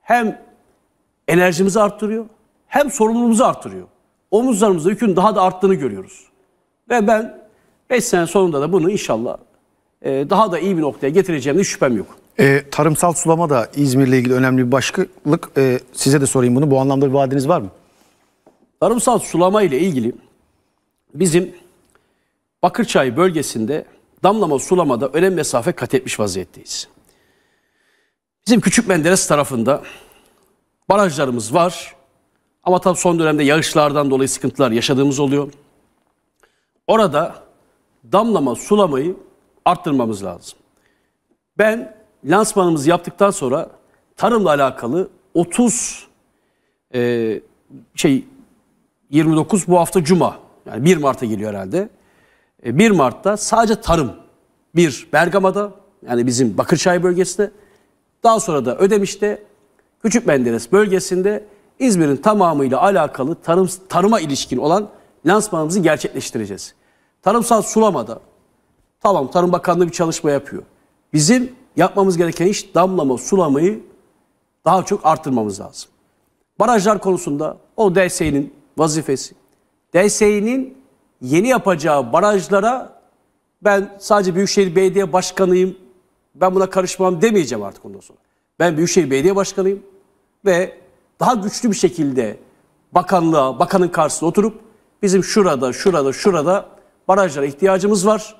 hem enerjimizi arttırıyor hem sorumluluğumuzu arttırıyor. Omuzlarımızda yükün daha da arttığını görüyoruz. Ve ben 5 sene sonunda da bunu inşallah e, daha da iyi bir noktaya getireceğimde şüphem yok. E, tarımsal sulama da İzmir'le ilgili önemli bir başlık. E, size de sorayım bunu. Bu anlamda bir vaadiniz var mı? Tarımsal sulama ile ilgili bizim Bakırçay bölgesinde damlama sulamada önemli mesafe kat etmiş vaziyetteyiz. Bizim Küçük Menderes tarafında Barajlarımız var. Ama tabii son dönemde yağışlardan dolayı sıkıntılar yaşadığımız oluyor. Orada damlama, sulamayı arttırmamız lazım. Ben lansmanımızı yaptıktan sonra tarımla alakalı 30 e, şey 29 bu hafta cuma yani 1 Mart'a geliyor herhalde. E, 1 Mart'ta sadece tarım bir Bergama'da yani bizim Bakırçay bölgesinde daha sonra da Ödemiş'te Küçük Menderes bölgesinde İzmir'in tamamıyla alakalı tarım, tarıma ilişkin olan lansmanımızı gerçekleştireceğiz. Tarımsal sulamada tamam Tarım Bakanlığı bir çalışma yapıyor. Bizim yapmamız gereken iş damlama sulamayı daha çok artırmamız lazım. Barajlar konusunda o DSE'nin vazifesi. DSE'nin yeni yapacağı barajlara ben sadece Büyükşehir Belediye Başkanıyım ben buna karışmam demeyeceğim artık ondan sonra. Ben Büyükşehir Belediye Başkanıyım ve daha güçlü bir şekilde bakanlığa, bakanın karşısına oturup bizim şurada, şurada, şurada barajlara ihtiyacımız var.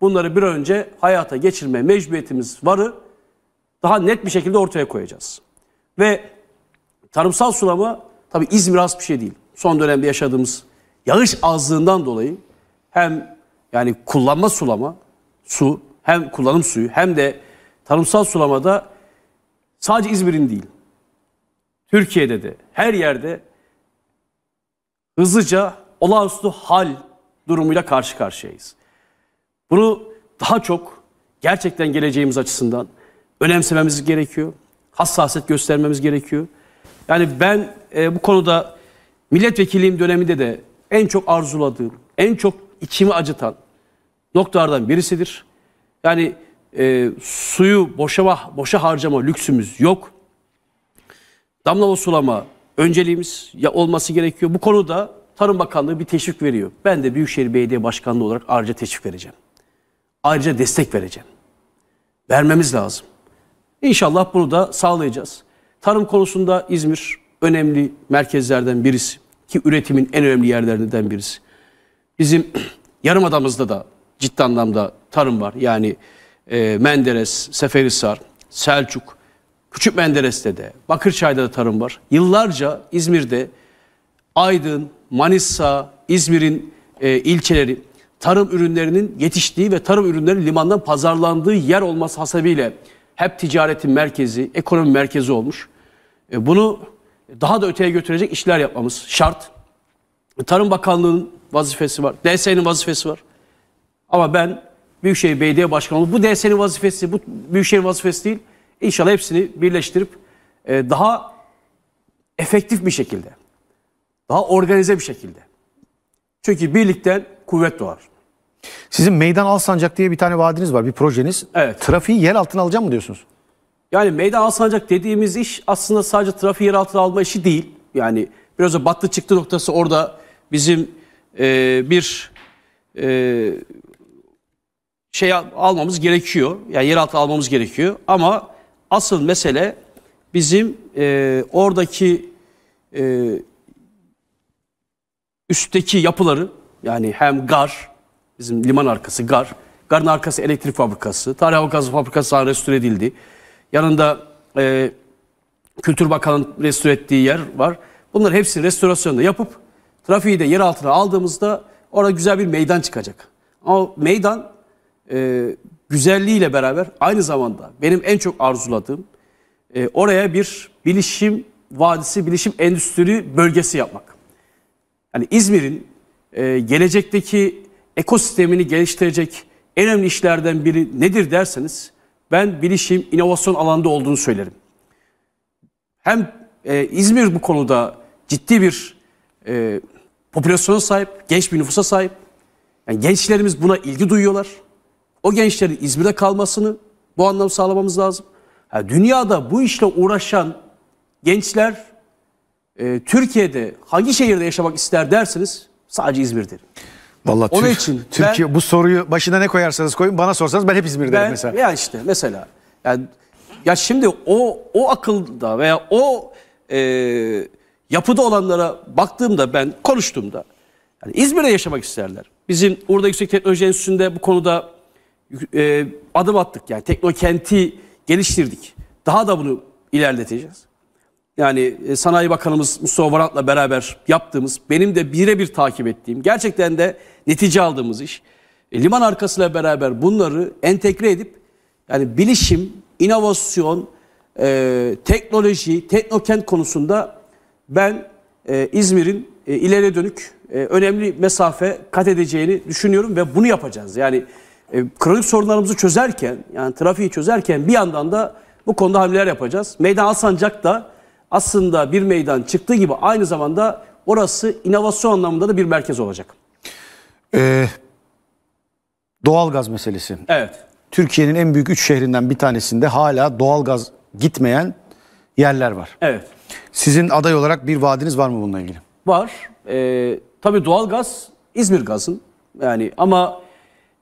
Bunları bir önce hayata geçirme mecburiyetimiz varı daha net bir şekilde ortaya koyacağız. Ve tarımsal sulama tabi İzmir az bir şey değil. Son dönemde yaşadığımız yağış azlığından dolayı hem yani kullanma sulama su hem kullanım suyu hem de tarımsal sulamada Sadece İzmir'in değil. Türkiye'de de her yerde hızlıca olağanüstü hal durumuyla karşı karşıyayız. Bunu daha çok gerçekten geleceğimiz açısından önemsememiz gerekiyor. Hassasiyet göstermemiz gerekiyor. Yani ben e, bu konuda milletvekilliğim döneminde de en çok arzuladığım, en çok içimi acıtan noktalardan birisidir. Yani e, suyu boşa, boşa harcama lüksümüz yok. Damlama sulama önceliğimiz ya olması gerekiyor. Bu konuda Tarım Bakanlığı bir teşvik veriyor. Ben de Büyükşehir Belediye Başkanlığı olarak ayrıca teşvik vereceğim. Ayrıca destek vereceğim. Vermemiz lazım. İnşallah bunu da sağlayacağız. Tarım konusunda İzmir önemli merkezlerden birisi ki üretimin en önemli yerlerinden birisi. Bizim yarım adamızda da ciddi anlamda tarım var. Yani e, Menderes, Seferisar, Selçuk, Küçük Menderes'te de, Bakırçay'da da tarım var. Yıllarca İzmir'de Aydın, Manisa, İzmir'in e, ilçeleri tarım ürünlerinin yetiştiği ve tarım ürünlerinin limandan pazarlandığı yer olması hasebiyle hep ticaretin merkezi, ekonomi merkezi olmuş. E, bunu daha da öteye götürecek işler yapmamız şart. Tarım Bakanlığı'nın vazifesi var, DSE'nin vazifesi var. Ama ben Büyükşehir Belediye Başkanı olur. Bu DS'nin vazifesi, bu Büyükşehir vazifesi değil. İnşallah hepsini birleştirip e, daha efektif bir şekilde, daha organize bir şekilde. Çünkü birlikten kuvvet doğar. Sizin Meydan Alsancak diye bir tane vaadiniz var, bir projeniz. Evet. Trafiği yer altına alacak mı diyorsunuz? Yani Meydan Alsancak dediğimiz iş aslında sadece trafiği yer altına alma işi değil. Yani biraz o battı çıktı noktası orada bizim e, bir e, şey almamız gerekiyor. Yani yeraltı almamız gerekiyor. Ama asıl mesele bizim e, oradaki e, üstteki yapıları yani hem gar, bizim liman arkası gar, garın arkası elektrik fabrikası, tarih hava gazı fabrikası daha restore edildi. Yanında e, Kültür Bakanı'nın restore ettiği yer var. Bunların hepsini restorasyonda yapıp trafiği de yer altına aldığımızda orada güzel bir meydan çıkacak. Ama meydan e, güzelliğiyle beraber aynı zamanda benim en çok arzuladığım e, oraya bir bilişim vadisi, bilişim endüstri bölgesi yapmak. Yani İzmir'in e, gelecekteki ekosistemini geliştirecek en önemli işlerden biri nedir derseniz ben bilişim, inovasyon alanında olduğunu söylerim. Hem e, İzmir bu konuda ciddi bir e, popülasyona sahip, genç bir nüfusa sahip. Yani gençlerimiz buna ilgi duyuyorlar. O gençlerin İzmir'de kalmasını bu anlamda sağlamamız lazım. Ha, dünyada bu işle uğraşan gençler e, Türkiye'de hangi şehirde yaşamak ister dersiniz sadece İzmir'dir. Vallahi Onun Tür- için Türkiye ben, bu soruyu başına ne koyarsanız koyun bana sorsanız ben hep İzmir'de ben, mesela. Ya işte mesela yani ya şimdi o o akılda veya o e, yapıda olanlara baktığımda ben konuştuğumda yani İzmir'de yaşamak isterler. Bizim Urda Yüksek Teknoloji Enstitüsü'nde bu konuda e, adım attık. Yani teknokenti geliştirdik. Daha da bunu ilerleteceğiz. Yani e, Sanayi Bakanımız Mustafa Varat'la beraber yaptığımız, benim de birebir takip ettiğim, gerçekten de netice aldığımız iş. E, liman arkasıyla beraber bunları entegre edip yani bilişim, inovasyon, e, teknoloji, teknokent konusunda ben e, İzmir'in e, ileriye dönük e, önemli mesafe kat edeceğini düşünüyorum ve bunu yapacağız. Yani e, kronik sorunlarımızı çözerken yani trafiği çözerken bir yandan da bu konuda hamleler yapacağız. Meydan Alsancak da aslında bir meydan çıktığı gibi aynı zamanda orası inovasyon anlamında da bir merkez olacak. Ee, doğalgaz meselesi. Evet. Türkiye'nin en büyük üç şehrinden bir tanesinde hala doğalgaz gitmeyen yerler var. Evet. Sizin aday olarak bir vaadiniz var mı bununla ilgili? Var. Ee, tabii doğalgaz İzmir gazın yani ama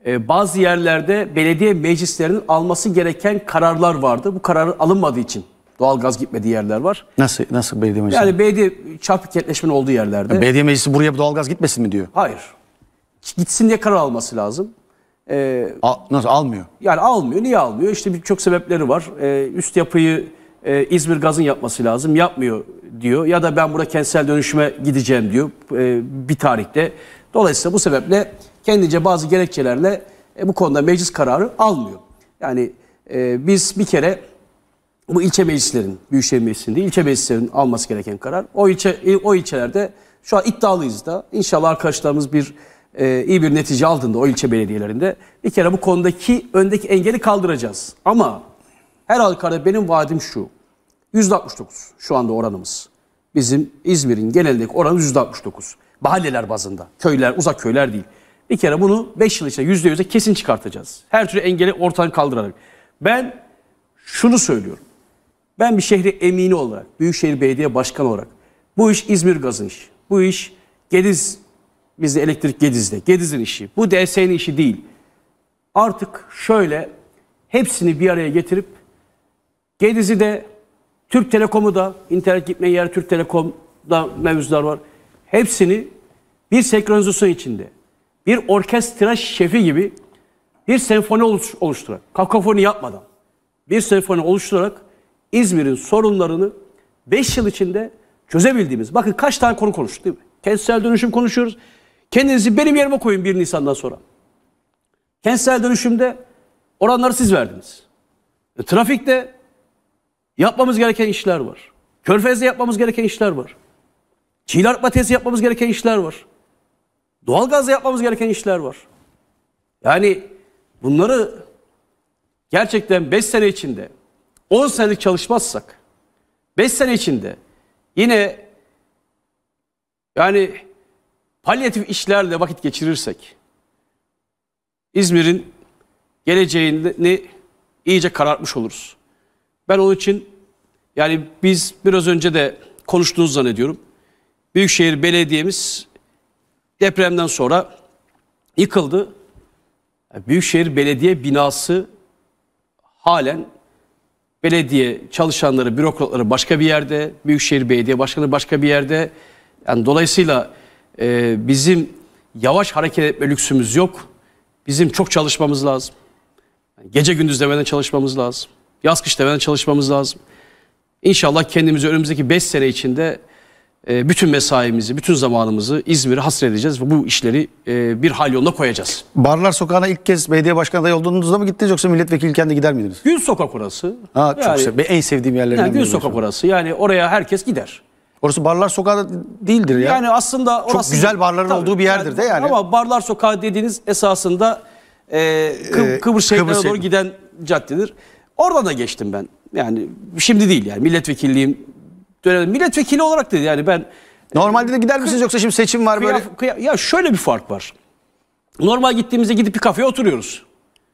ee, bazı yerlerde belediye meclislerinin alması gereken kararlar vardı. Bu kararın alınmadığı için doğalgaz gitmediği yerler var. Nasıl nasıl belediye meclisi? Yani belediye çarpık kentleşmenin olduğu yerlerde. Ya belediye meclisi buraya doğalgaz gitmesin mi diyor? Hayır. Gitsin diye karar alması lazım. Ee, Al, nasıl almıyor? Yani almıyor. Niye almıyor? İşte birçok sebepleri var. Ee, üst yapıyı e, İzmir Gaz'ın yapması lazım. Yapmıyor diyor. Ya da ben burada kentsel dönüşüme gideceğim diyor e, bir tarihte. Dolayısıyla bu sebeple kendince bazı gerekçelerle e, bu konuda meclis kararı almıyor. Yani e, biz bir kere bu ilçe meclislerin, Büyükşehir Meclisi'nin ilçe meclislerin alması gereken karar. O ilçe e, o ilçelerde şu an iddialıyız da. İnşallah arkadaşlarımız bir e, iyi bir netice aldığında o ilçe belediyelerinde bir kere bu konudaki öndeki engeli kaldıracağız. Ama her halükarda benim vaadim şu. %69 şu anda oranımız. Bizim İzmir'in genelindeki oranı %69. Mahalleler bazında. Köyler, uzak köyler değil. Bir kere bunu 5 yıl içinde %100'e kesin çıkartacağız. Her türlü engeli ortadan kaldırarak. Ben şunu söylüyorum. Ben bir şehri emini olarak, Büyükşehir Belediye Başkanı olarak bu iş İzmir Gaz'ın işi. Bu iş Gediz, bizde elektrik Gediz'de. Gediz'in işi. Bu DS'nin işi değil. Artık şöyle hepsini bir araya getirip Gediz'i de Türk Telekom'u da internet gitmeyen yer Türk Telekom'da mevzular var. Hepsini bir senkronizasyon içinde bir orkestra şefi gibi bir senfoni oluş oluşturarak, kakafoni yapmadan bir senfoni oluşturarak İzmir'in sorunlarını 5 yıl içinde çözebildiğimiz. Bakın kaç tane konu konuştuk değil mi? Kentsel dönüşüm konuşuyoruz. Kendinizi benim yerime koyun 1 Nisan'dan sonra. Kentsel dönüşümde oranları siz verdiniz. E, trafikte yapmamız gereken işler var. Körfez'de yapmamız gereken işler var. Çiğli tesi yapmamız gereken işler var. Doğalgazla yapmamız gereken işler var. Yani bunları gerçekten 5 sene içinde 10 senelik çalışmazsak 5 sene içinde yine yani palyatif işlerle vakit geçirirsek İzmir'in geleceğini iyice karartmış oluruz. Ben onun için yani biz biraz önce de konuştuğunu zannediyorum. Büyükşehir Belediye'miz Depremden sonra yıkıldı. Büyükşehir Belediye binası halen belediye çalışanları, bürokratları başka bir yerde, Büyükşehir Belediye Başkanı başka bir yerde. Yani dolayısıyla e, bizim yavaş hareket etme lüksümüz yok. Bizim çok çalışmamız lazım. Gece gündüz demeden çalışmamız lazım. Yaz kış demeden çalışmamız lazım. İnşallah kendimizi önümüzdeki 5 sene içinde ee, bütün mesaimizi, bütün zamanımızı İzmir'e hasredeceğiz ve bu işleri e, bir hal yoluna koyacağız. Barlar Sokağı'na ilk kez belediye başkanı adayı olduğunuzda mı gittiniz yoksa milletvekiliyken de gider miydiniz? Gül Sokak orası. Ha, çok yani, sev en sevdiğim yerlerden yani, Gül Sokak mesela. orası yani oraya herkes gider. Orası barlar sokağı değildir ya. Yani aslında orası... Çok güzel barların tabii, olduğu bir yerdir yani, de yani. Ama barlar sokağı dediğiniz esasında e, Kı ee, Kıbrıs şehrine doğru giden caddedir. Orada da geçtim ben. Yani şimdi değil yani milletvekilliğim dönemde milletvekili olarak dedi yani ben... Normalde de gider misiniz yoksa şimdi seçim var böyle? ya şöyle bir fark var. Normal gittiğimizde gidip bir kafeye oturuyoruz.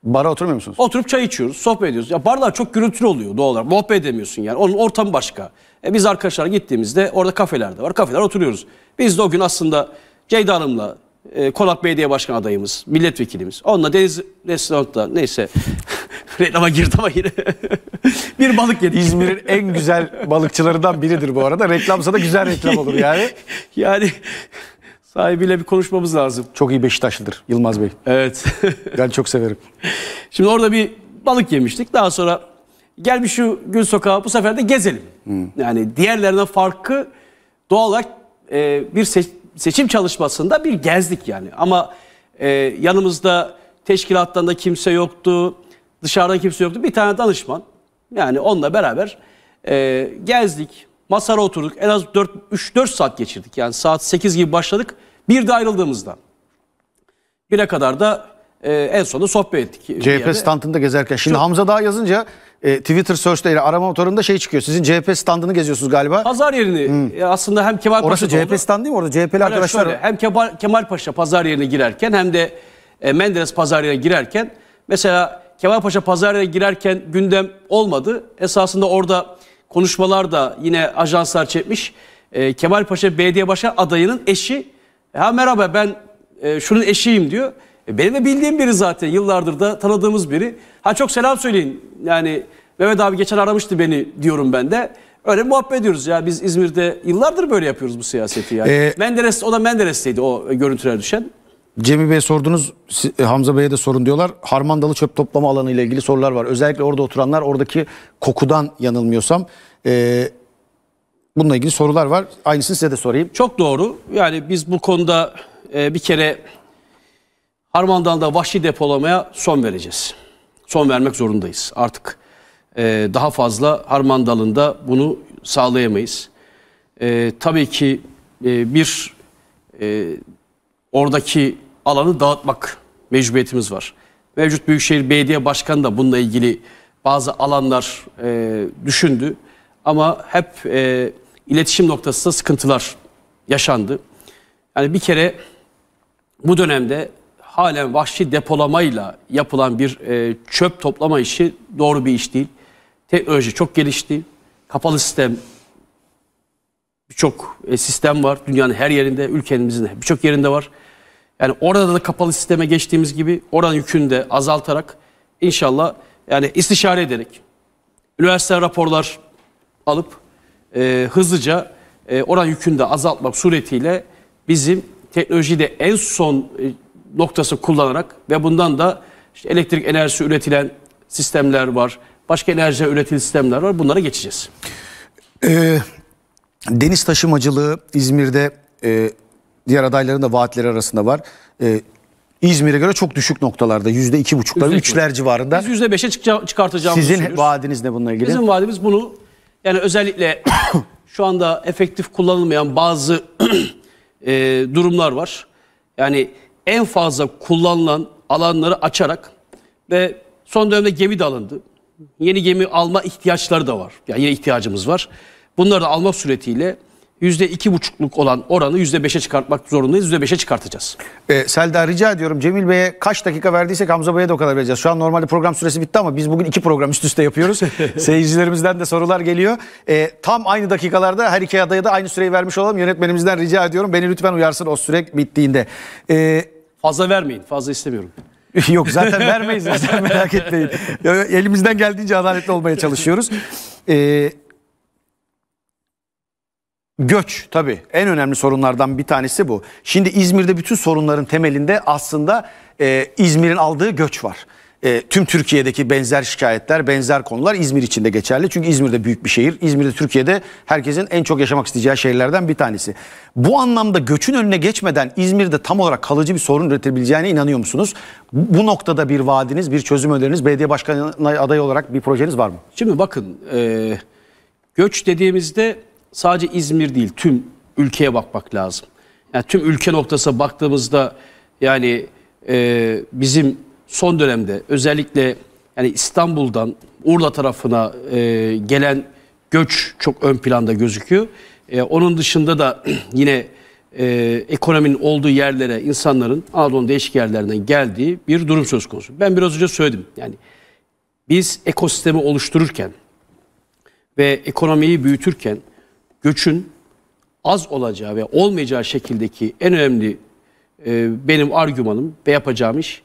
Bara oturmuyor musunuz? Oturup çay içiyoruz, sohbet ediyoruz. Ya barlar çok gürültülü oluyor doğal olarak. Muhabbet edemiyorsun yani. Onun ortamı başka. E biz arkadaşlar gittiğimizde orada kafelerde var. Kafeler oturuyoruz. Biz de o gün aslında Ceyda Hanım'la e, Konak Belediye Başkan adayımız, milletvekilimiz. Onunla Deniz Restoran'da neyse Reklama girdi ama yine. bir balık yedik. İzmir'in en güzel balıkçılarından biridir bu arada. Reklamsa da güzel reklam olur yani. yani sahibiyle bir konuşmamız lazım. Çok iyi Beşiktaşlıdır Yılmaz Bey. Evet. ben çok severim. Şimdi orada bir balık yemiştik. Daha sonra gel bir şu Gül Sokağı bu sefer de gezelim. Hmm. Yani diğerlerine farkı doğal olarak e, bir seç, seçim çalışmasında bir gezdik yani. Ama e, yanımızda teşkilattan da kimse yoktu. Dışarıdan kimse yoktu. Bir tane danışman yani onunla beraber e, gezdik. Masara oturduk. En az 3-4 saat geçirdik. Yani saat 8 gibi başladık. Bir de ayrıldığımızda. Bire kadar da e, en sonunda sohbet ettik. CHP standında gezerken. Şimdi Şu, Hamza daha yazınca e, Twitter search'te ile arama motorunda şey çıkıyor. Sizin CHP standını geziyorsunuz galiba. Pazar yerini hmm. E, aslında hem Kemal Orası Paşa'da CHP oldu. standı değil mi? Orada CHP'li yani arkadaşlar. Şöyle, hem Kemal, Kemal Paşa pazar yerine girerken hem de e, Menderes pazar yerine girerken mesela Kemalpaşa pazarına girerken gündem olmadı. Esasında orada konuşmalar da yine ajanslar çekmiş. E, Kemalpaşa belediye başkan adayının eşi. Ha merhaba ben e, şunun eşiyim diyor. E, benim de bildiğim biri zaten yıllardır da tanıdığımız biri. Ha çok selam söyleyin. Yani Mehmet abi geçen aramıştı beni diyorum ben de. Öyle muhabbet ediyoruz ya biz İzmir'de yıllardır böyle yapıyoruz bu siyaseti yani. Ee, Menderes o da Menderes'teydi o görüntüler düşen. Cemil Bey sordunuz, e, Hamza Bey'e de sorun diyorlar. Harmandalı çöp toplama alanı ile ilgili sorular var. Özellikle orada oturanlar oradaki kokudan yanılmıyorsam. E, bununla ilgili sorular var. Aynısını size de sorayım. Çok doğru. Yani biz bu konuda e, bir kere Harmandalı'da vahşi depolamaya son vereceğiz. Son vermek zorundayız. Artık e, daha fazla Harmandalı'nda bunu sağlayamayız. E, tabii ki e, bir... E, oradaki alanı dağıtmak mecburiyetimiz var. Mevcut Büyükşehir Belediye Başkanı da bununla ilgili bazı alanlar e, düşündü. Ama hep e, iletişim noktasında sıkıntılar yaşandı. Yani bir kere bu dönemde halen vahşi depolamayla yapılan bir e, çöp toplama işi doğru bir iş değil. Teknoloji çok gelişti. Kapalı sistem birçok e, sistem var. Dünyanın her yerinde, ülkemizin birçok yerinde var. Yani orada da kapalı sisteme geçtiğimiz gibi oran yükünü de azaltarak inşallah yani istişare ederek üniversite raporlar alıp e, hızlıca e, oran yükünü de azaltmak suretiyle bizim teknolojiyi en son e, noktası kullanarak ve bundan da işte elektrik enerjisi üretilen sistemler var. Başka enerji üretil sistemler var. Bunlara geçeceğiz. E, deniz taşımacılığı İzmir'de e, diğer adayların da vaatleri arasında var. Ee, İzmir'e göre çok düşük noktalarda yüzde iki buçuklar, üçler civarında. Biz yüzde beşe çıkartacağımızı Sizin vaadiniz ne bununla ilgili? Bizim vaadimiz bunu yani özellikle şu anda efektif kullanılmayan bazı e, durumlar var. Yani en fazla kullanılan alanları açarak ve son dönemde gemi de alındı. Yeni gemi alma ihtiyaçları da var. Yani yine ihtiyacımız var. Bunları da almak suretiyle %2,5'luk olan oranı %5'e çıkartmak zorundayız. %5'e çıkartacağız. E, Selda rica ediyorum Cemil Bey'e kaç dakika verdiysek Hamza Bey'e de o kadar vereceğiz. Şu an normalde program süresi bitti ama biz bugün iki program üst üste yapıyoruz. Seyircilerimizden de sorular geliyor. E, tam aynı dakikalarda her iki adaya da aynı süreyi vermiş olalım. Yönetmenimizden rica ediyorum. Beni lütfen uyarsın o süre bittiğinde. E, fazla vermeyin. Fazla istemiyorum. Yok zaten vermeyiz zaten merak etmeyin. Elimizden geldiğince adaletli olmaya çalışıyoruz. Ee, Göç tabii en önemli sorunlardan bir tanesi bu. Şimdi İzmir'de bütün sorunların temelinde aslında e, İzmir'in aldığı göç var. E, tüm Türkiye'deki benzer şikayetler, benzer konular İzmir için de geçerli. Çünkü İzmir'de büyük bir şehir. İzmir'de Türkiye'de herkesin en çok yaşamak isteyeceği şehirlerden bir tanesi. Bu anlamda göçün önüne geçmeden İzmir'de tam olarak kalıcı bir sorun üretebileceğine inanıyor musunuz? Bu noktada bir vaadiniz, bir çözüm öneriniz, belediye başkanı adayı olarak bir projeniz var mı? Şimdi bakın, e, göç dediğimizde sadece İzmir değil tüm ülkeye bakmak lazım. Yani tüm ülke noktasına baktığımızda yani e, bizim son dönemde özellikle yani İstanbul'dan Urla tarafına e, gelen göç çok ön planda gözüküyor. E, onun dışında da yine e, ekonominin olduğu yerlere insanların Anadolu'nun değişik yerlerinden geldiği bir durum söz konusu. Ben biraz önce söyledim. Yani biz ekosistemi oluştururken ve ekonomiyi büyütürken göçün az olacağı veya olmayacağı şekildeki en önemli e, benim argümanım ve yapacağım iş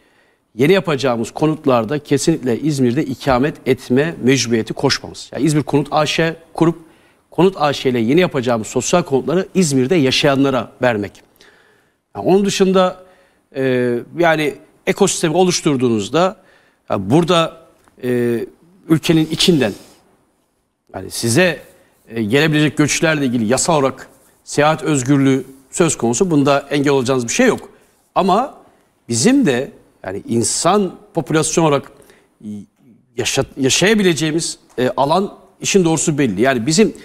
yeni yapacağımız konutlarda kesinlikle İzmir'de ikamet etme mecburiyeti koşmamız. Yani İzmir Konut AŞ kurup konut AŞ ile yeni yapacağımız sosyal konutları İzmir'de yaşayanlara vermek. Yani onun dışında e, yani ekosistemi oluşturduğunuzda yani burada e, ülkenin içinden yani size e, gelebilecek göçlerle ilgili yasal olarak seyahat özgürlüğü söz konusu. Bunda engel olacağınız bir şey yok. Ama bizim de yani insan popülasyon olarak yaşa, yaşayabileceğimiz e, alan işin doğrusu belli. Yani bizim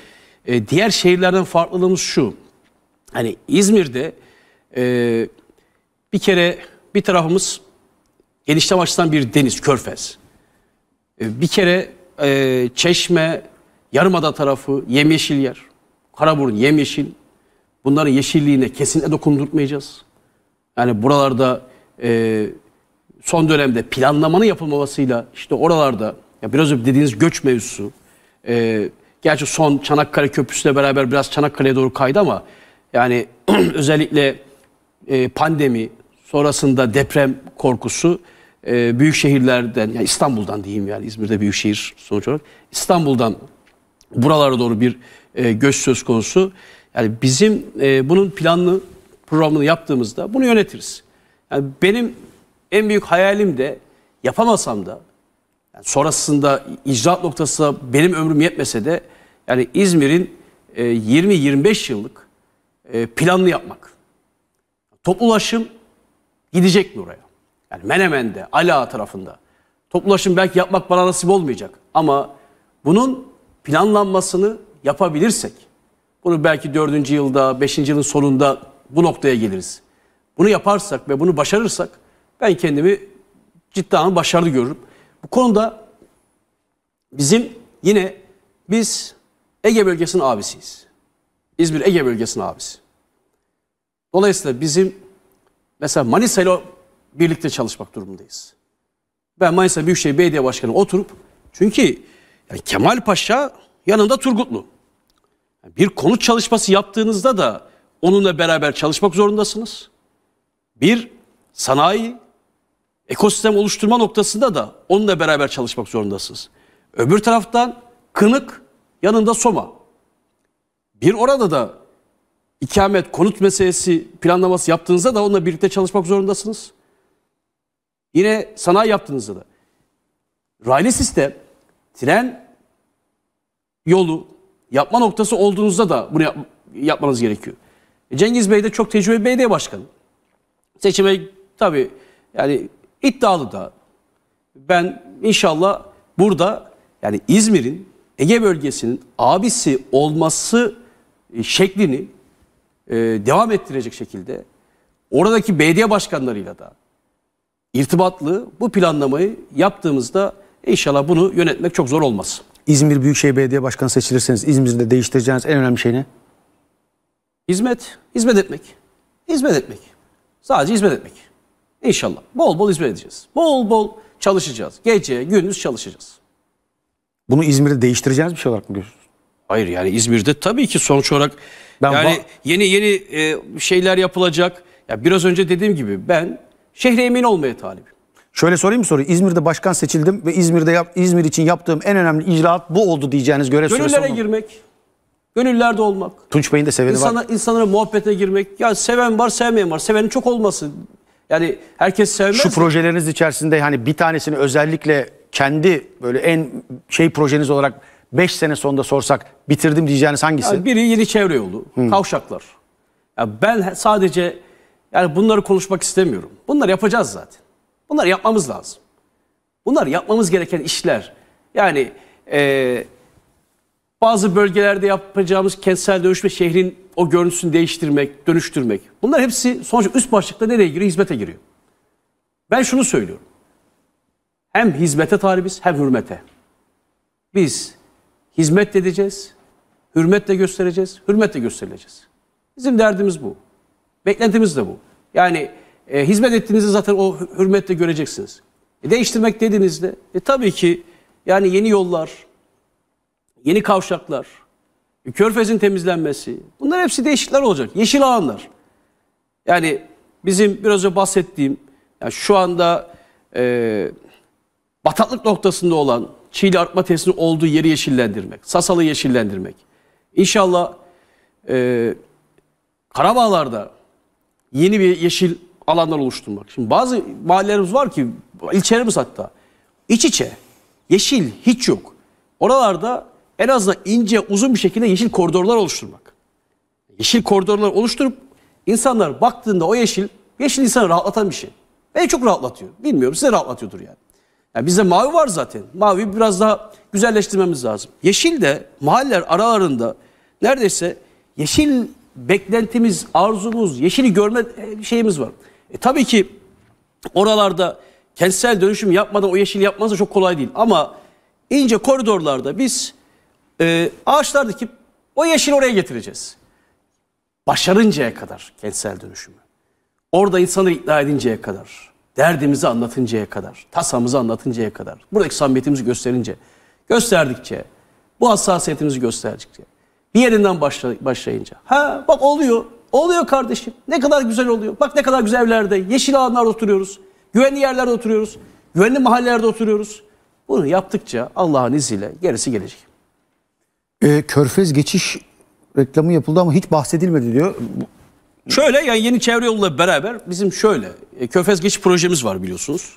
e, diğer şehirlerden farklılığımız şu. Hani İzmir'de e, bir kere bir tarafımız genişleme açısından bir deniz, körfez. E, bir kere e, Çeşme, Yarımada tarafı yemyeşil yer. Karaburun yemyeşil. Bunların yeşilliğine kesinlikle dokundurtmayacağız. Yani buralarda e, son dönemde planlamanın yapılmamasıyla işte oralarda ya biraz önce dediğiniz göç mevzusu e, gerçi son Çanakkale Köprüsü'yle beraber biraz Çanakkale'ye doğru kaydı ama yani özellikle e, pandemi sonrasında deprem korkusu e, büyük şehirlerden yani İstanbul'dan diyeyim yani İzmir'de büyük şehir sonuç olarak İstanbul'dan buralara doğru bir e, göç söz konusu. Yani bizim e, bunun planlı programını yaptığımızda bunu yönetiriz. Yani benim en büyük hayalim de yapamasam da yani sonrasında icraat noktası benim ömrüm yetmese de yani İzmir'in e, 20-25 yıllık e, planını yapmak. Toplu gidecek mi oraya? Yani Menemen'de, Ala tarafında. Toplu belki yapmak bana nasip olmayacak ama bunun planlanmasını yapabilirsek, bunu belki dördüncü yılda, beşinci yılın sonunda bu noktaya geliriz. Bunu yaparsak ve bunu başarırsak ben kendimi ciddi anlamda başarılı görürüm. Bu konuda bizim yine biz Ege bölgesinin abisiyiz. İzmir Ege bölgesinin abisi. Dolayısıyla bizim mesela Manisa ile birlikte çalışmak durumundayız. Ben Manisa Büyükşehir Belediye Başkanı oturup çünkü yani Kemal Paşa yanında Turgutlu. Yani bir konut çalışması yaptığınızda da onunla beraber çalışmak zorundasınız. Bir sanayi, ekosistem oluşturma noktasında da onunla beraber çalışmak zorundasınız. Öbür taraftan Kınık yanında Soma. Bir orada da ikamet, konut meselesi planlaması yaptığınızda da onunla birlikte çalışmak zorundasınız. Yine sanayi yaptığınızda da. Raylı sistem, tren yolu yapma noktası olduğunuzda da bunu yap, yapmanız gerekiyor. E, Cengiz Bey de çok tecrübeli belediye başkanı. Seçime tabii yani iddialı da. Ben inşallah burada yani İzmir'in Ege bölgesinin abisi olması e, şeklini e, devam ettirecek şekilde oradaki belediye başkanlarıyla da irtibatlı bu planlamayı yaptığımızda inşallah bunu yönetmek çok zor olmaz. İzmir Büyükşehir Belediye Başkanı seçilirseniz İzmir'de değiştireceğiniz en önemli şey ne? Hizmet, hizmet etmek. Hizmet etmek. Sadece hizmet etmek. İnşallah. Bol bol hizmet edeceğiz. Bol bol çalışacağız. Gece, gündüz çalışacağız. Bunu İzmir'de değiştireceğiz bir şey olarak mı görüyorsunuz? Hayır yani İzmir'de tabii ki sonuç olarak ben yani yeni yeni e, şeyler yapılacak. Ya biraz önce dediğim gibi ben şehre emin olmaya talibim. Şöyle sorayım mı soruyu? İzmir'de başkan seçildim ve İzmir'de yap, İzmir için yaptığım en önemli icraat bu oldu diyeceğiniz görev Gönüllere süresi Gönüllere girmek. Gönüllerde olmak. Tunç Bey'in de seveni İnsana, var. İnsanlara muhabbete girmek. Ya seven var sevmeyen var. Sevenin çok olması. Yani herkes sevmez. Şu de. projeleriniz içerisinde hani bir tanesini özellikle kendi böyle en şey projeniz olarak 5 sene sonunda sorsak bitirdim diyeceğiniz hangisi? Yani biri yeni çevre yolu, hmm. kavşaklar. Yani ben sadece yani bunları konuşmak istemiyorum. Bunları yapacağız zaten. Bunları yapmamız lazım. Bunlar yapmamız gereken işler. Yani e, bazı bölgelerde yapacağımız kentsel dönüşme şehrin o görüntüsünü değiştirmek, dönüştürmek. Bunlar hepsi sonuç üst başlıkta nereye giriyor? Hizmete giriyor. Ben şunu söylüyorum. Hem hizmete talibiz hem hürmete. Biz hizmet edeceğiz, hürmetle göstereceğiz, hürmetle gösterileceğiz. Bizim derdimiz bu. Beklentimiz de bu. Yani e, hizmet ettiğinizi zaten o hürmetle göreceksiniz. E, değiştirmek dediğinizde e, tabii ki yani yeni yollar, yeni kavşaklar, e, körfezin temizlenmesi bunlar hepsi değişiklikler olacak. Yeşil alanlar. Yani bizim biraz önce bahsettiğim yani şu anda e, bataklık noktasında olan Çiğli Artma Tesisinin olduğu yeri yeşillendirmek, Sasalı yeşillendirmek. İnşallah e, Karabağlar'da yeni bir yeşil alanlar oluşturmak. Şimdi bazı mahallelerimiz var ki ilçelerimiz hatta iç içe yeşil hiç yok. Oralarda en azından ince uzun bir şekilde yeşil koridorlar oluşturmak. Yeşil koridorlar oluşturup insanlar baktığında o yeşil yeşil insanı rahatlatan bir şey. Beni çok rahatlatıyor. Bilmiyorum size rahatlatıyordur yani. yani bize mavi var zaten. Mavi biraz daha güzelleştirmemiz lazım. Yeşil de mahalleler aralarında neredeyse yeşil beklentimiz, arzumuz, yeşili görme şeyimiz var. E, tabii ki oralarda kentsel dönüşüm yapmadan o yeşil yapmanız da çok kolay değil. Ama ince koridorlarda biz e, ağaçlar dikip o yeşil oraya getireceğiz. Başarıncaya kadar kentsel dönüşümü. Orada insanları ikna edinceye kadar. Derdimizi anlatıncaya kadar. Tasamızı anlatıncaya kadar. Buradaki samimiyetimizi gösterince. Gösterdikçe. Bu hassasiyetimizi gösterdikçe. Bir yerinden başlayınca. Ha bak oluyor. Oluyor kardeşim. Ne kadar güzel oluyor. Bak ne kadar güzel evlerde, yeşil alanlarda oturuyoruz. Güvenli yerlerde oturuyoruz. Güvenli mahallelerde oturuyoruz. Bunu yaptıkça Allah'ın izniyle gerisi gelecek. Ee, körfez geçiş reklamı yapıldı ama hiç bahsedilmedi diyor. Şöyle yani yeni çevre yoluyla beraber bizim şöyle e, Körfez geçiş projemiz var biliyorsunuz.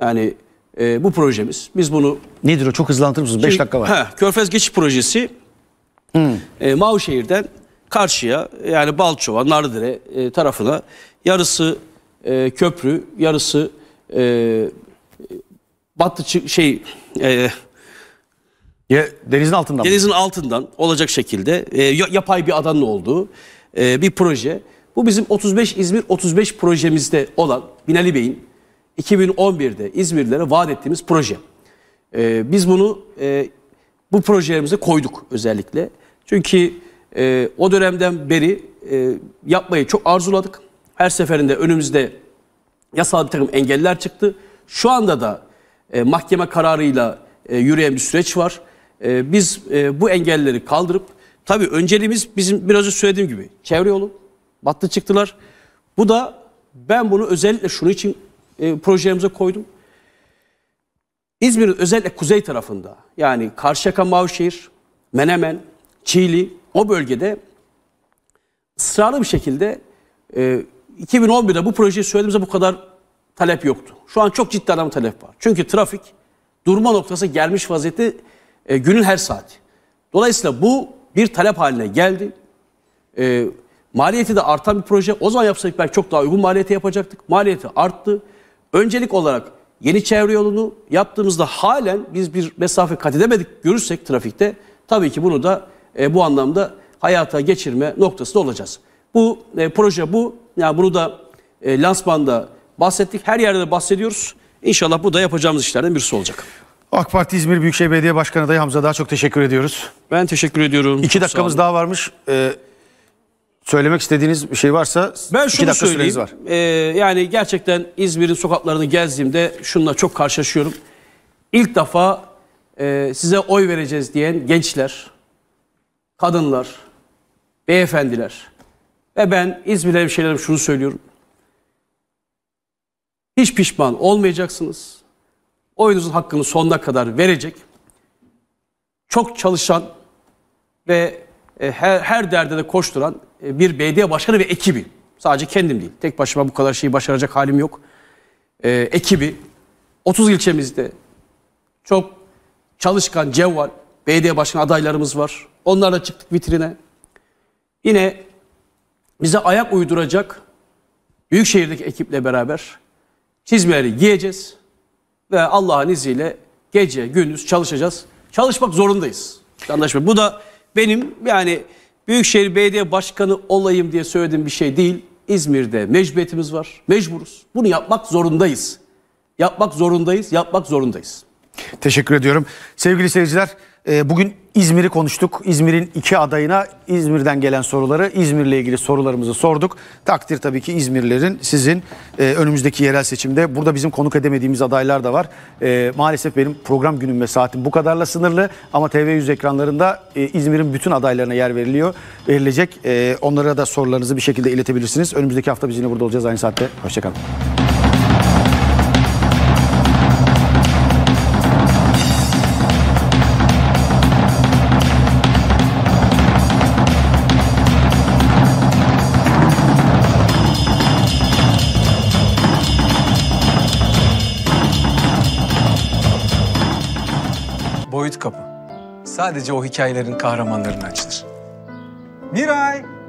Yani e, bu projemiz biz bunu... Nedir o çok hızlandırır mısınız? 5 şey, dakika var. He, Körfez geçiş projesi hmm. e, Mavşehir'den karşıya yani Balçova, Nardire e, tarafına yarısı e, köprü, yarısı e, batı şey e, ya, denizin altından denizin mı? altından olacak şekilde e, yapay bir adanın olduğu e, bir proje. Bu bizim 35 İzmir 35 projemizde olan Binali Bey'in 2011'de İzmirlilere vaat ettiğimiz proje. E, biz bunu e, bu projelerimize koyduk özellikle. Çünkü e, o dönemden beri e, yapmayı çok arzuladık. Her seferinde önümüzde yasal bir takım engeller çıktı. Şu anda da e, mahkeme kararıyla e, yürüyen bir süreç var. E, biz e, bu engelleri kaldırıp tabii önceliğimiz bizim biraz önce söylediğim gibi çevre yolu battı çıktılar. Bu da ben bunu özellikle şunu için e, projemize koydum. İzmir'in özellikle kuzey tarafında yani Karşıyaka, Mavşehir, Menemen, Çiğli o bölgede ısrarlı bir şekilde e, 2011'de bu projeyi söylediğimizde bu kadar talep yoktu. Şu an çok ciddi adam talep var. Çünkü trafik durma noktası gelmiş vaziyeti e, günün her saati. Dolayısıyla bu bir talep haline geldi. E, maliyeti de artan bir proje. O zaman yapsaydık belki çok daha uygun maliyete yapacaktık. Maliyeti arttı. Öncelik olarak yeni çevre yolunu yaptığımızda halen biz bir mesafe kat edemedik görürsek trafikte tabii ki bunu da e, bu anlamda hayata geçirme noktasında olacağız. Bu e, proje bu. Yani bunu da e, lansmanda bahsettik. Her yerde de bahsediyoruz. İnşallah bu da yapacağımız işlerden birisi olacak. AK Parti İzmir Büyükşehir Belediye Başkanı Adayı Hamza daha çok teşekkür ediyoruz. Ben teşekkür ediyorum. İki dakikamız daha varmış. Ee, söylemek istediğiniz bir şey varsa ben şunu iki dakika söyleyeyim. var. Ee, yani gerçekten İzmir'in sokaklarını gezdiğimde şununla çok karşılaşıyorum. İlk defa e, size oy vereceğiz diyen gençler, kadınlar, beyefendiler ve ben İzmir hemşehrilerim şunu söylüyorum. Hiç pişman olmayacaksınız. Oyunuzun hakkını sonuna kadar verecek. Çok çalışan ve e, her, her derde de koşturan e, bir belediye başkanı ve ekibi. Sadece kendim değil. Tek başıma bu kadar şeyi başaracak halim yok. Ee, ekibi 30 ilçemizde çok çalışkan, cevval belediye başkanı adaylarımız var. Onlarla çıktık vitrine. Yine bize ayak uyduracak Büyükşehir'deki ekiple beraber çizmeleri giyeceğiz ve Allah'ın izniyle gece gündüz çalışacağız. Çalışmak zorundayız. Anlaşma. Bu da benim yani Büyükşehir Belediye Başkanı olayım diye söylediğim bir şey değil. İzmir'de mecburiyetimiz var. Mecburuz. Bunu yapmak zorundayız. Yapmak zorundayız. Yapmak zorundayız. Teşekkür ediyorum. Sevgili seyirciler ee, bugün İzmir'i konuştuk. İzmir'in iki adayına İzmir'den gelen soruları, İzmir'le ilgili sorularımızı sorduk. Takdir tabii ki İzmirlerin sizin e, önümüzdeki yerel seçimde. Burada bizim konuk edemediğimiz adaylar da var. E, maalesef benim program günüm ve saatim bu kadarla sınırlı. Ama TV100 ekranlarında e, İzmir'in bütün adaylarına yer veriliyor, verilecek. onlara da sorularınızı bir şekilde iletebilirsiniz. Önümüzdeki hafta biz yine burada olacağız aynı saatte. Hoşçakalın. boyut kapı. Sadece o hikayelerin kahramanlarını açılır. Miray!